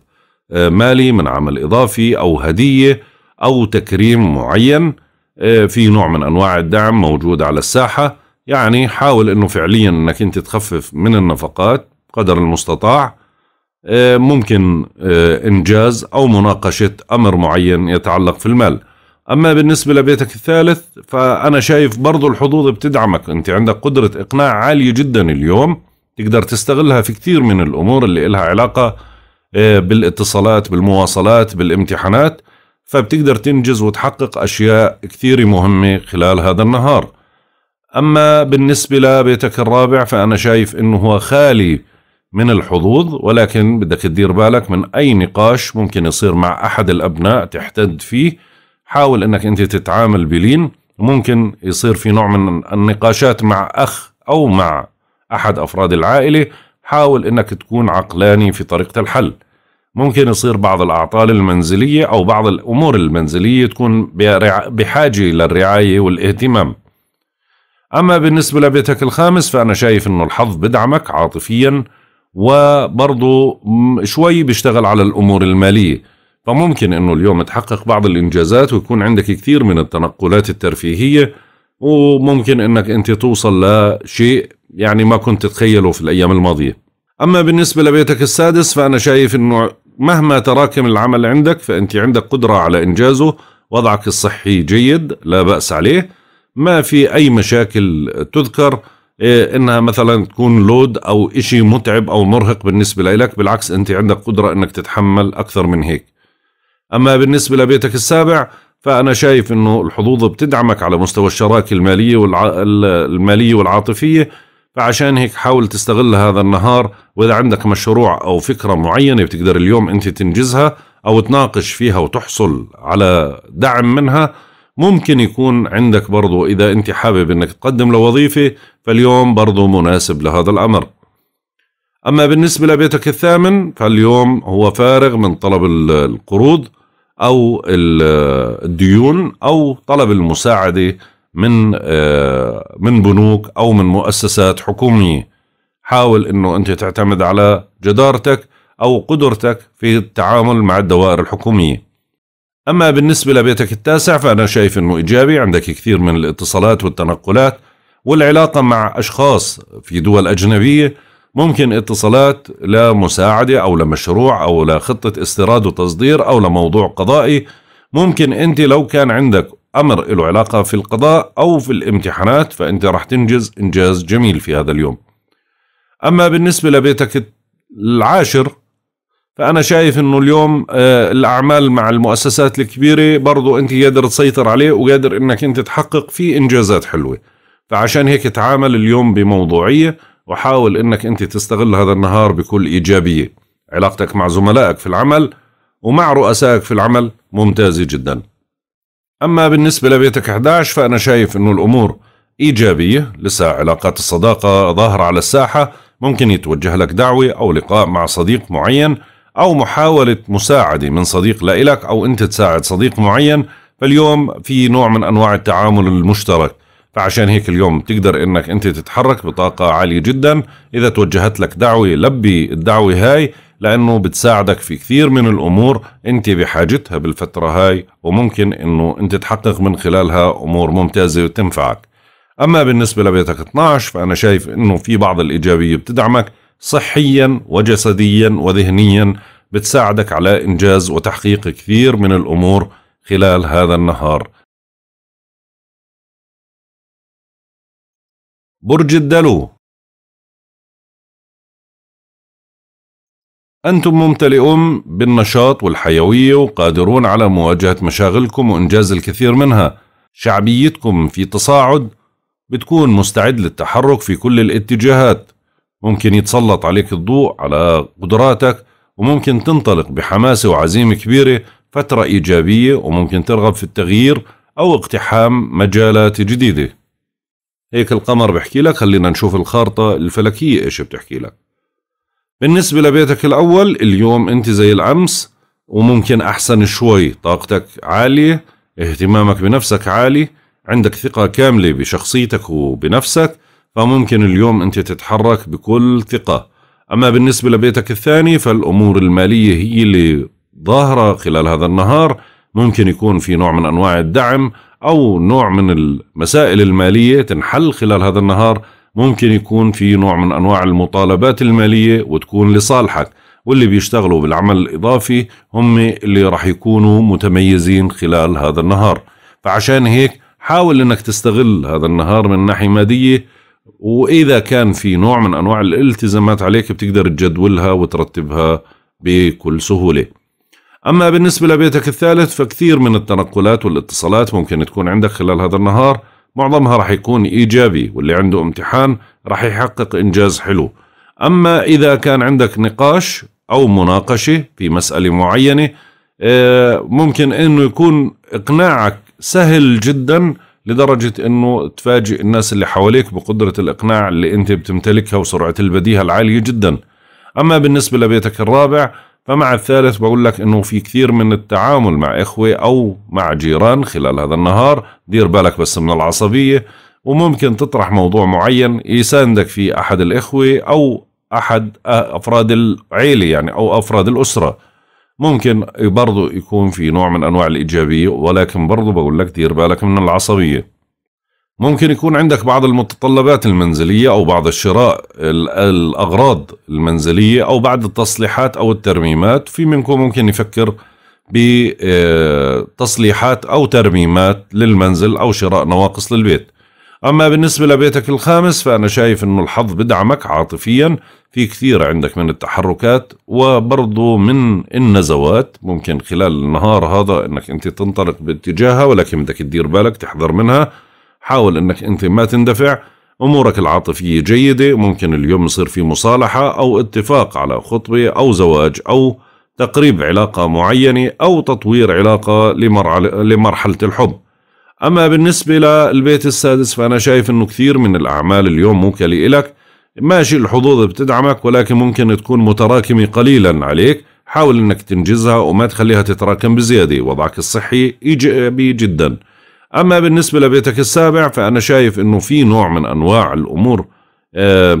Speaker 1: آه، مالي من عمل إضافي أو هدية أو تكريم معين آه، في نوع من انواع الدعم موجود على الساحه يعني حاول انه فعليا انك انت تخفف من النفقات قدر المستطاع آه، ممكن آه، انجاز او مناقشه امر معين يتعلق في المال اما بالنسبه لبيتك الثالث فانا شايف برضو الحظوظ بتدعمك انت عندك قدره اقناع عاليه جدا اليوم تقدر تستغلها في كثير من الامور اللي لها علاقه بالاتصالات بالمواصلات بالامتحانات فبتقدر تنجز وتحقق أشياء كثير مهمة خلال هذا النهار أما بالنسبة لبيتك الرابع فأنا شايف أنه هو خالي من الحظوظ ولكن بدك تدير بالك من أي نقاش ممكن يصير مع أحد الأبناء تحتد فيه حاول أنك أنت تتعامل بلين ممكن يصير في نوع من النقاشات مع أخ أو مع أحد أفراد العائلة حاول أنك تكون عقلاني في طريقة الحل ممكن يصير بعض الأعطال المنزلية أو بعض الأمور المنزلية تكون بحاجة للرعاية والاهتمام أما بالنسبة لبيتك الخامس فأنا شايف أنه الحظ بدعمك عاطفيا وبرضه شوي بيشتغل على الأمور المالية فممكن أنه اليوم تحقق بعض الإنجازات ويكون عندك كثير من التنقلات الترفيهية وممكن أنك أنت توصل لشيء يعني ما كنت تتخيله في الأيام الماضية أما بالنسبة لبيتك السادس فأنا شايف أنه مهما تراكم العمل عندك فأنت عندك قدرة على إنجازه وضعك الصحي جيد لا بأس عليه ما في أي مشاكل تذكر إيه، إنها مثلا تكون لود أو إشي متعب أو مرهق بالنسبة لك بالعكس أنت عندك قدرة أنك تتحمل أكثر من هيك أما بالنسبة لبيتك السابع فأنا شايف أنه الحظوظ بتدعمك على مستوى الشراكة المالية والع... المالية والعاطفية فعشان هيك حاول تستغل هذا النهار واذا عندك مشروع او فكره معينه بتقدر اليوم انت تنجزها او تناقش فيها وتحصل على دعم منها ممكن يكون عندك برضو اذا انت حابب انك تقدم لوظيفه فاليوم برضو مناسب لهذا الامر اما بالنسبه لبيتك الثامن فاليوم هو فارغ من طلب القروض او الديون او طلب المساعده من آه، من بنوك او من مؤسسات حكوميه حاول انه انت تعتمد على جدارتك او قدرتك في التعامل مع الدوائر الحكوميه اما بالنسبه لبيتك التاسع فانا شايف انه ايجابي عندك كثير من الاتصالات والتنقلات والعلاقه مع اشخاص في دول اجنبيه ممكن اتصالات لمساعده او لمشروع او لخطه استيراد وتصدير او لموضوع قضائي ممكن انت لو كان عندك امر له علاقه في القضاء او في الامتحانات فانت راح تنجز انجاز جميل في هذا اليوم. اما بالنسبه لبيتك العاشر فانا شايف انه اليوم آه، الاعمال مع المؤسسات الكبيره برضو انت قادر تسيطر عليه وقادر انك انت تحقق فيه انجازات حلوه. فعشان هيك تعامل اليوم بموضوعيه وحاول انك انت تستغل هذا النهار بكل ايجابيه. علاقتك مع زملائك في العمل ومع رؤسائك في العمل ممتازه جدا. أما بالنسبة لبيتك 11 فأنا شايف أنه الأمور إيجابية لسه علاقات الصداقة ظاهرة على الساحة ممكن يتوجه لك دعوة أو لقاء مع صديق معين أو محاولة مساعدة من صديق لإلك أو أنت تساعد صديق معين فاليوم في نوع من أنواع التعامل المشترك فعشان هيك اليوم تقدر انك انت تتحرك بطاقة عالية جدا اذا توجهت لك دعوة لبي الدعوة هاي لأنه بتساعدك في كثير من الأمور أنت بحاجتها بالفترة هاي وممكن أنه أنت تحقق من خلالها أمور ممتازة وتنفعك أما بالنسبة لبيتك 12 فأنا شايف أنه في بعض الإيجابية بتدعمك صحيا وجسديا
Speaker 2: وذهنيا بتساعدك على إنجاز وتحقيق كثير من الأمور خلال هذا النهار برج الدلو أنتم ممتلئون بالنشاط والحيوية وقادرون على مواجهة
Speaker 1: مشاغلكم وإنجاز الكثير منها شعبيتكم في تصاعد بتكون مستعد للتحرك في كل الاتجاهات ممكن يتسلط عليك الضوء على قدراتك وممكن تنطلق بحماسة وعزيمة كبيرة فترة إيجابية وممكن ترغب في التغيير أو اقتحام مجالات جديدة هيك القمر بحكي لك خلينا نشوف الخارطة الفلكية إيش بتحكي لك بالنسبة لبيتك الأول اليوم أنت زي الأمس وممكن أحسن شوي طاقتك عالية اهتمامك بنفسك عالي عندك ثقة كاملة بشخصيتك وبنفسك فممكن اليوم أنت تتحرك بكل ثقة أما بالنسبة لبيتك الثاني فالأمور المالية هي اللي ظاهرة خلال هذا النهار ممكن يكون في نوع من أنواع الدعم أو نوع من المسائل المالية تنحل خلال هذا النهار ممكن يكون في نوع من أنواع المطالبات المالية وتكون لصالحك واللي بيشتغلوا بالعمل الإضافي هم اللي راح يكونوا متميزين خلال هذا النهار فعشان هيك حاول أنك تستغل هذا النهار من ناحية مادية وإذا كان في نوع من أنواع الالتزامات عليك بتقدر تجدولها وترتبها بكل سهولة أما بالنسبة لبيتك الثالث فكثير من التنقلات والاتصالات ممكن تكون عندك خلال هذا النهار معظمها راح يكون إيجابي واللي عنده امتحان راح يحقق إنجاز حلو أما إذا كان عندك نقاش أو مناقشة في مسألة معينة آه، ممكن أنه يكون إقناعك سهل جداً لدرجة أنه تفاجئ الناس اللي حواليك بقدرة الإقناع اللي أنت بتمتلكها وسرعة البديهة العالية جدا أما بالنسبة لبيتك الرابع فمع الثالث بقول لك انه في كثير من التعامل مع اخوه او مع جيران خلال هذا النهار دير بالك بس من العصبيه وممكن تطرح موضوع معين يساندك فيه احد الاخوه او احد افراد العيله يعني او افراد الاسره ممكن برضو يكون في نوع من انواع الايجابيه ولكن برضو بقول لك دير بالك من العصبيه ممكن يكون عندك بعض المتطلبات المنزلية أو بعض الشراء الأغراض المنزلية أو بعض التصليحات أو الترميمات في منكم ممكن يفكر بتصليحات آه، أو ترميمات للمنزل أو شراء نواقص للبيت أما بالنسبة لبيتك الخامس فأنا شايف أنه الحظ بدعمك عاطفيا في كثير عندك من التحركات وبرضو من النزوات ممكن خلال النهار هذا أنك أنت تنطلق باتجاهها ولكن بدك تدير بالك تحذر منها حاول انك انت ما تندفع امورك العاطفية جيدة ممكن اليوم يصير في مصالحة او اتفاق على خطبة او زواج او تقريب علاقة معينة او تطوير علاقة لمرحلة الحب اما بالنسبة للبيت السادس فانا شايف انه كثير من الاعمال اليوم موكلة الك ماشي الحظوظ بتدعمك ولكن ممكن تكون متراكمة قليلا عليك حاول انك تنجزها وما تخليها تتراكم بزيادة وضعك الصحي ايجابي جدا أما بالنسبة لبيتك السابع فأنا شايف إنه في نوع من أنواع الأمور آه،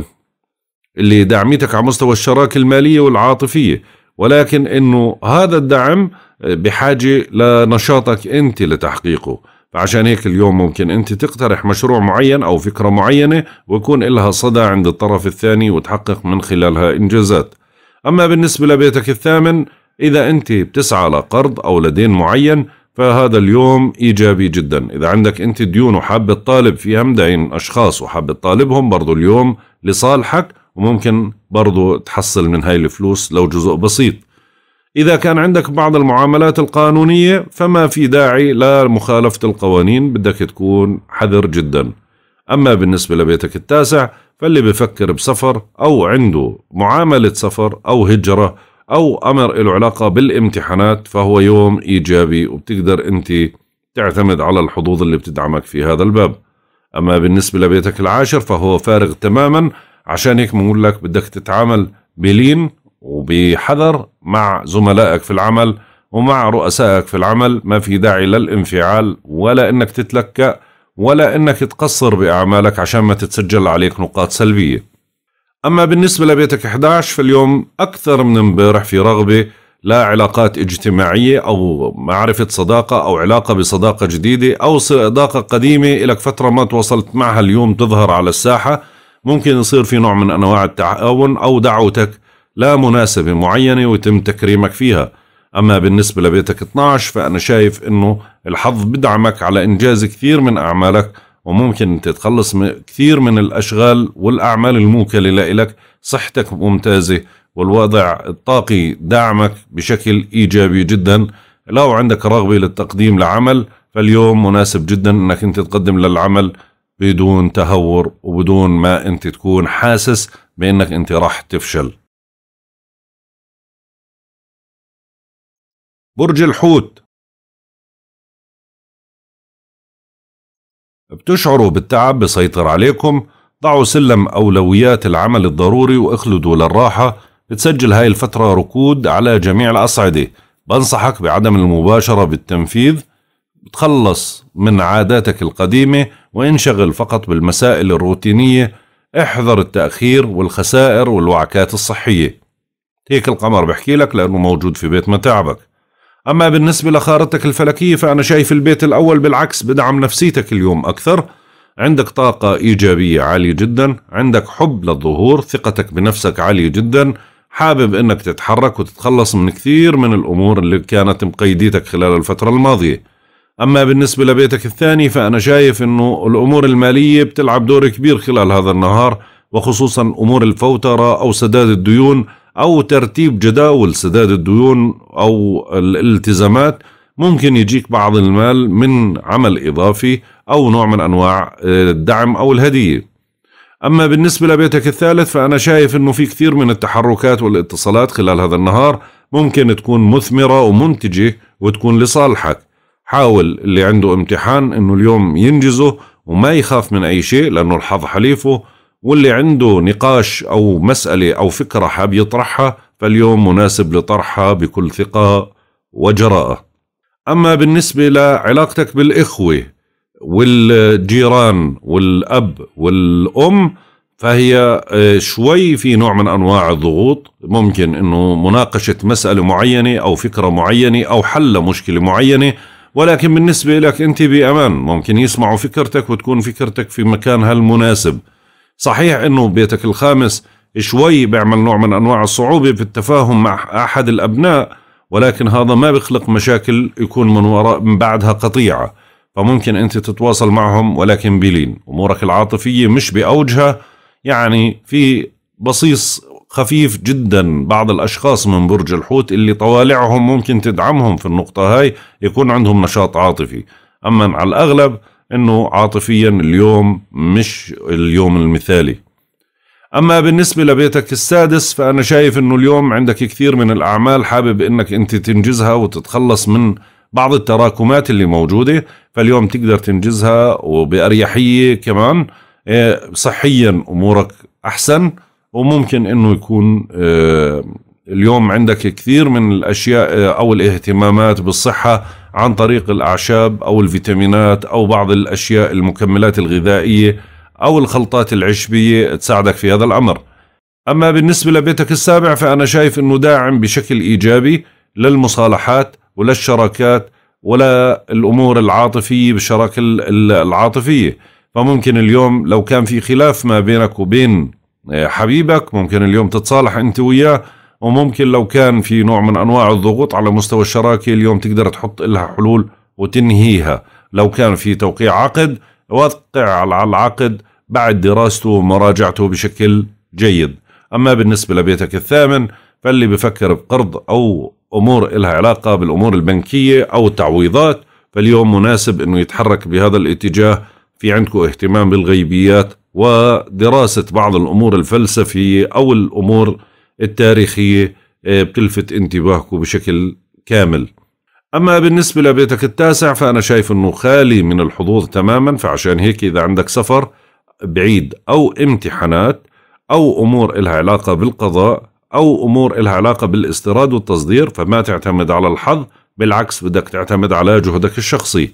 Speaker 1: اللي دعمتك على مستوى الشراكة المالية والعاطفية ولكن إنه هذا الدعم آه، بحاجة لنشاطك أنت لتحقيقه فعشان هيك اليوم ممكن أنت تقترح مشروع معين أو فكرة معينة ويكون لها صدى عند الطرف الثاني وتحقق من خلالها إنجازات أما بالنسبة لبيتك الثامن إذا أنت بتسعى لقرض أو لدين معين فهذا اليوم إيجابي جدا إذا عندك أنت ديون وحاب تطالب فيها مدعين أشخاص وحاب تطالبهم برضو اليوم لصالحك وممكن برضو تحصل من هاي الفلوس لو جزء بسيط إذا كان عندك بعض المعاملات القانونية فما في داعي لمخالفة القوانين بدك تكون حذر جدا أما بالنسبة لبيتك التاسع فاللي بفكر بسفر أو عنده معاملة سفر أو هجرة أو أمر له علاقة بالامتحانات فهو يوم إيجابي وبتقدر أنت تعتمد على الحظوظ اللي بتدعمك في هذا الباب أما بالنسبة لبيتك العاشر فهو فارغ تماما عشان هيك بنقول لك بدك تتعامل بلين وبحذر مع زملائك في العمل ومع رؤسائك في العمل ما في داعي للانفعال ولا انك تتلكأ ولا انك تقصر باعمالك عشان ما تتسجل عليك نقاط سلبيه أما بالنسبة لبيتك 11 فاليوم أكثر من امبارح في رغبة لا علاقات اجتماعية أو معرفة صداقة أو علاقة بصداقة جديدة أو صداقة قديمة إلك فترة ما تواصلت معها اليوم تظهر على الساحة ممكن يصير في نوع من أنواع التعاون أو دعوتك لمناسبة معينة ويتم تكريمك فيها أما بالنسبة لبيتك 12 فأنا شايف أنه الحظ بدعمك على إنجاز كثير من أعمالك وممكن تتخلص من كثير من الأشغال والأعمال الموكلة لإلك صحتك ممتازة والوضع الطاقي دعمك بشكل إيجابي جدا لو عندك رغبة للتقديم لعمل فاليوم مناسب جدا أنك أنت تقدم للعمل بدون تهور
Speaker 2: وبدون ما أنت تكون حاسس بأنك أنت راح تفشل برج الحوت بتشعروا بالتعب بسيطر عليكم
Speaker 1: ضعوا سلم أولويات العمل الضروري واخلدوا للراحة بتسجل هاي الفترة ركود على جميع الأصعدة بنصحك بعدم المباشرة بالتنفيذ تخلص من عاداتك القديمة وانشغل فقط بالمسائل الروتينية احذر التأخير والخسائر والوعكات الصحية هيك القمر بحكي لك لأنه موجود في بيت متاعبك أما بالنسبة لخارطتك الفلكية فأنا شايف البيت الأول بالعكس بدعم نفسيتك اليوم أكثر عندك طاقة إيجابية عالية جدا عندك حب للظهور ثقتك بنفسك عالية جدا حابب أنك تتحرك وتتخلص من كثير من الأمور اللي كانت مقيديتك خلال الفترة الماضية أما بالنسبة لبيتك الثاني فأنا شايف أنه الأمور المالية بتلعب دور كبير خلال هذا النهار وخصوصا أمور الفوترة أو سداد الديون أو ترتيب جداول سداد الديون أو الالتزامات ممكن يجيك بعض المال من عمل إضافي أو نوع من أنواع آه، الدعم أو الهدية أما بالنسبة لبيتك الثالث فأنا شايف أنه في كثير من التحركات والاتصالات خلال هذا النهار ممكن تكون مثمرة ومنتجة وتكون لصالحك حاول اللي عنده امتحان أنه اليوم ينجزه وما يخاف من أي شيء لأنه الحظ حليفه واللي عنده نقاش أو مسألة أو فكرة حاب يطرحها فاليوم مناسب لطرحها بكل ثقة وجراءة أما بالنسبة لعلاقتك بالإخوة والجيران والأب والأم فهي آه، شوي في نوع من أنواع الضغوط ممكن أنه مناقشة مسألة معينة أو فكرة معينة أو حل مشكلة معينة ولكن بالنسبة لك أنت بأمان ممكن يسمعوا فكرتك وتكون فكرتك في مكانها المناسب صحيح انه بيتك الخامس شوي بيعمل نوع من انواع الصعوبه في التفاهم مع احد الابناء ولكن هذا ما بيخلق مشاكل يكون من وراء من بعدها قطيعه فممكن انت تتواصل معهم ولكن بلين امورك العاطفيه مش باوجها يعني في بصيص خفيف جدا بعض الاشخاص من برج الحوت اللي طوالعهم ممكن تدعمهم في النقطه هاي يكون عندهم نشاط عاطفي اما على الاغلب انه عاطفيا اليوم مش اليوم المثالي اما بالنسبه لبيتك السادس فانا شايف انه اليوم عندك كثير من الاعمال حابب انك انت تنجزها وتتخلص من بعض التراكمات اللي موجوده فاليوم تقدر تنجزها وباريحيه كمان إيه، صحيا امورك احسن وممكن انه يكون آه، اليوم عندك كثير من الاشياء آه، او الاهتمامات بالصحه عن طريق الأعشاب أو الفيتامينات أو بعض الأشياء المكملات الغذائية أو الخلطات العشبية تساعدك في هذا الأمر أما بالنسبة لبيتك السابع فأنا شايف أنه داعم بشكل إيجابي للمصالحات وللشراكات ولا الأمور العاطفية بالشراكة العاطفية فممكن اليوم لو كان في خلاف ما بينك وبين آه، حبيبك ممكن اليوم تتصالح أنت وياه وممكن لو كان في نوع من انواع الضغوط على مستوى الشراكه اليوم تقدر تحط لها حلول وتنهيها لو كان في توقيع عقد وقع على العقد بعد دراسته ومراجعته بشكل جيد أما بالنسبة لبيتك الثامن فاللي بفكر بقرض أو أمور إلها علاقة بالأمور البنكية أو التعويضات فاليوم مناسب أنه يتحرك بهذا الاتجاه في عندكم اهتمام بالغيبيات ودراسة بعض الأمور الفلسفية أو الأمور التاريخية آه، بتلفت انتباهكم بشكل كامل أما بالنسبة لبيتك التاسع فأنا شايف أنه خالي من الحظوظ تماما فعشان هيك إذا عندك سفر بعيد أو امتحانات أو أمور إلها علاقة بالقضاء أو أمور إلها علاقة بالاستيراد والتصدير فما تعتمد على الحظ بالعكس بدك تعتمد على جهدك الشخصي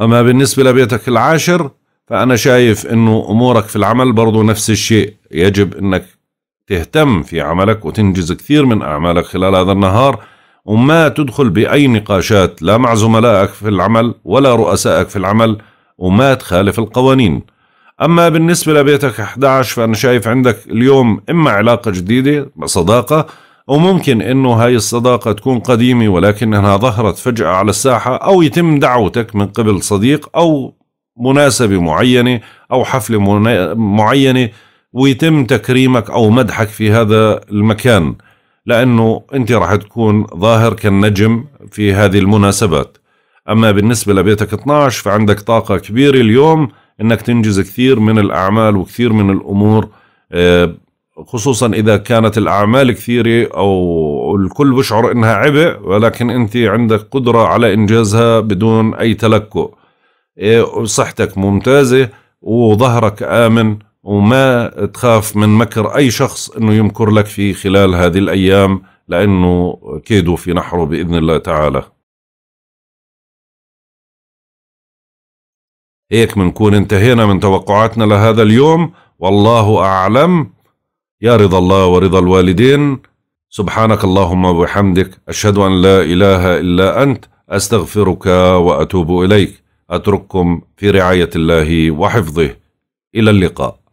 Speaker 1: أما بالنسبة لبيتك العاشر فأنا شايف أنه أمورك في العمل برضو نفس الشيء يجب أنك تهتم في عملك وتنجز كثير من أعمالك خلال هذا النهار وما تدخل بأي نقاشات لا مع زملائك في العمل ولا رؤسائك في العمل وما تخالف القوانين أما بالنسبة لبيتك 11 فأنا شايف عندك اليوم إما علاقة جديدة صداقة أو ممكن إنه هاي الصداقة تكون قديمة ولكنها ظهرت فجأة على الساحة أو يتم دعوتك من قبل صديق أو مناسبة معينة أو حفلة معينة ويتم تكريمك او مدحك في هذا المكان لانه انت راح تكون ظاهر كالنجم في هذه المناسبات اما بالنسبه لبيتك 12 فعندك طاقه كبيره اليوم انك تنجز كثير من الاعمال وكثير من الامور آه، خصوصا اذا كانت الاعمال كثيره او الكل بشعر انها عبء ولكن انت عندك قدره على انجازها بدون اي تلكؤ آه، صحتك ممتازه وظهرك امن وما تخاف من مكر أي شخص أنه يمكر لك في خلال هذه الأيام
Speaker 2: لأنه كيده في نحره بإذن الله تعالى هيك بنكون انتهينا من توقعاتنا لهذا اليوم
Speaker 1: والله أعلم يا رضا الله ورضا الوالدين سبحانك اللهم وبحمدك أشهد أن لا إله إلا أنت أستغفرك وأتوب
Speaker 2: إليك أترككم في رعاية الله وحفظه إلى اللقاء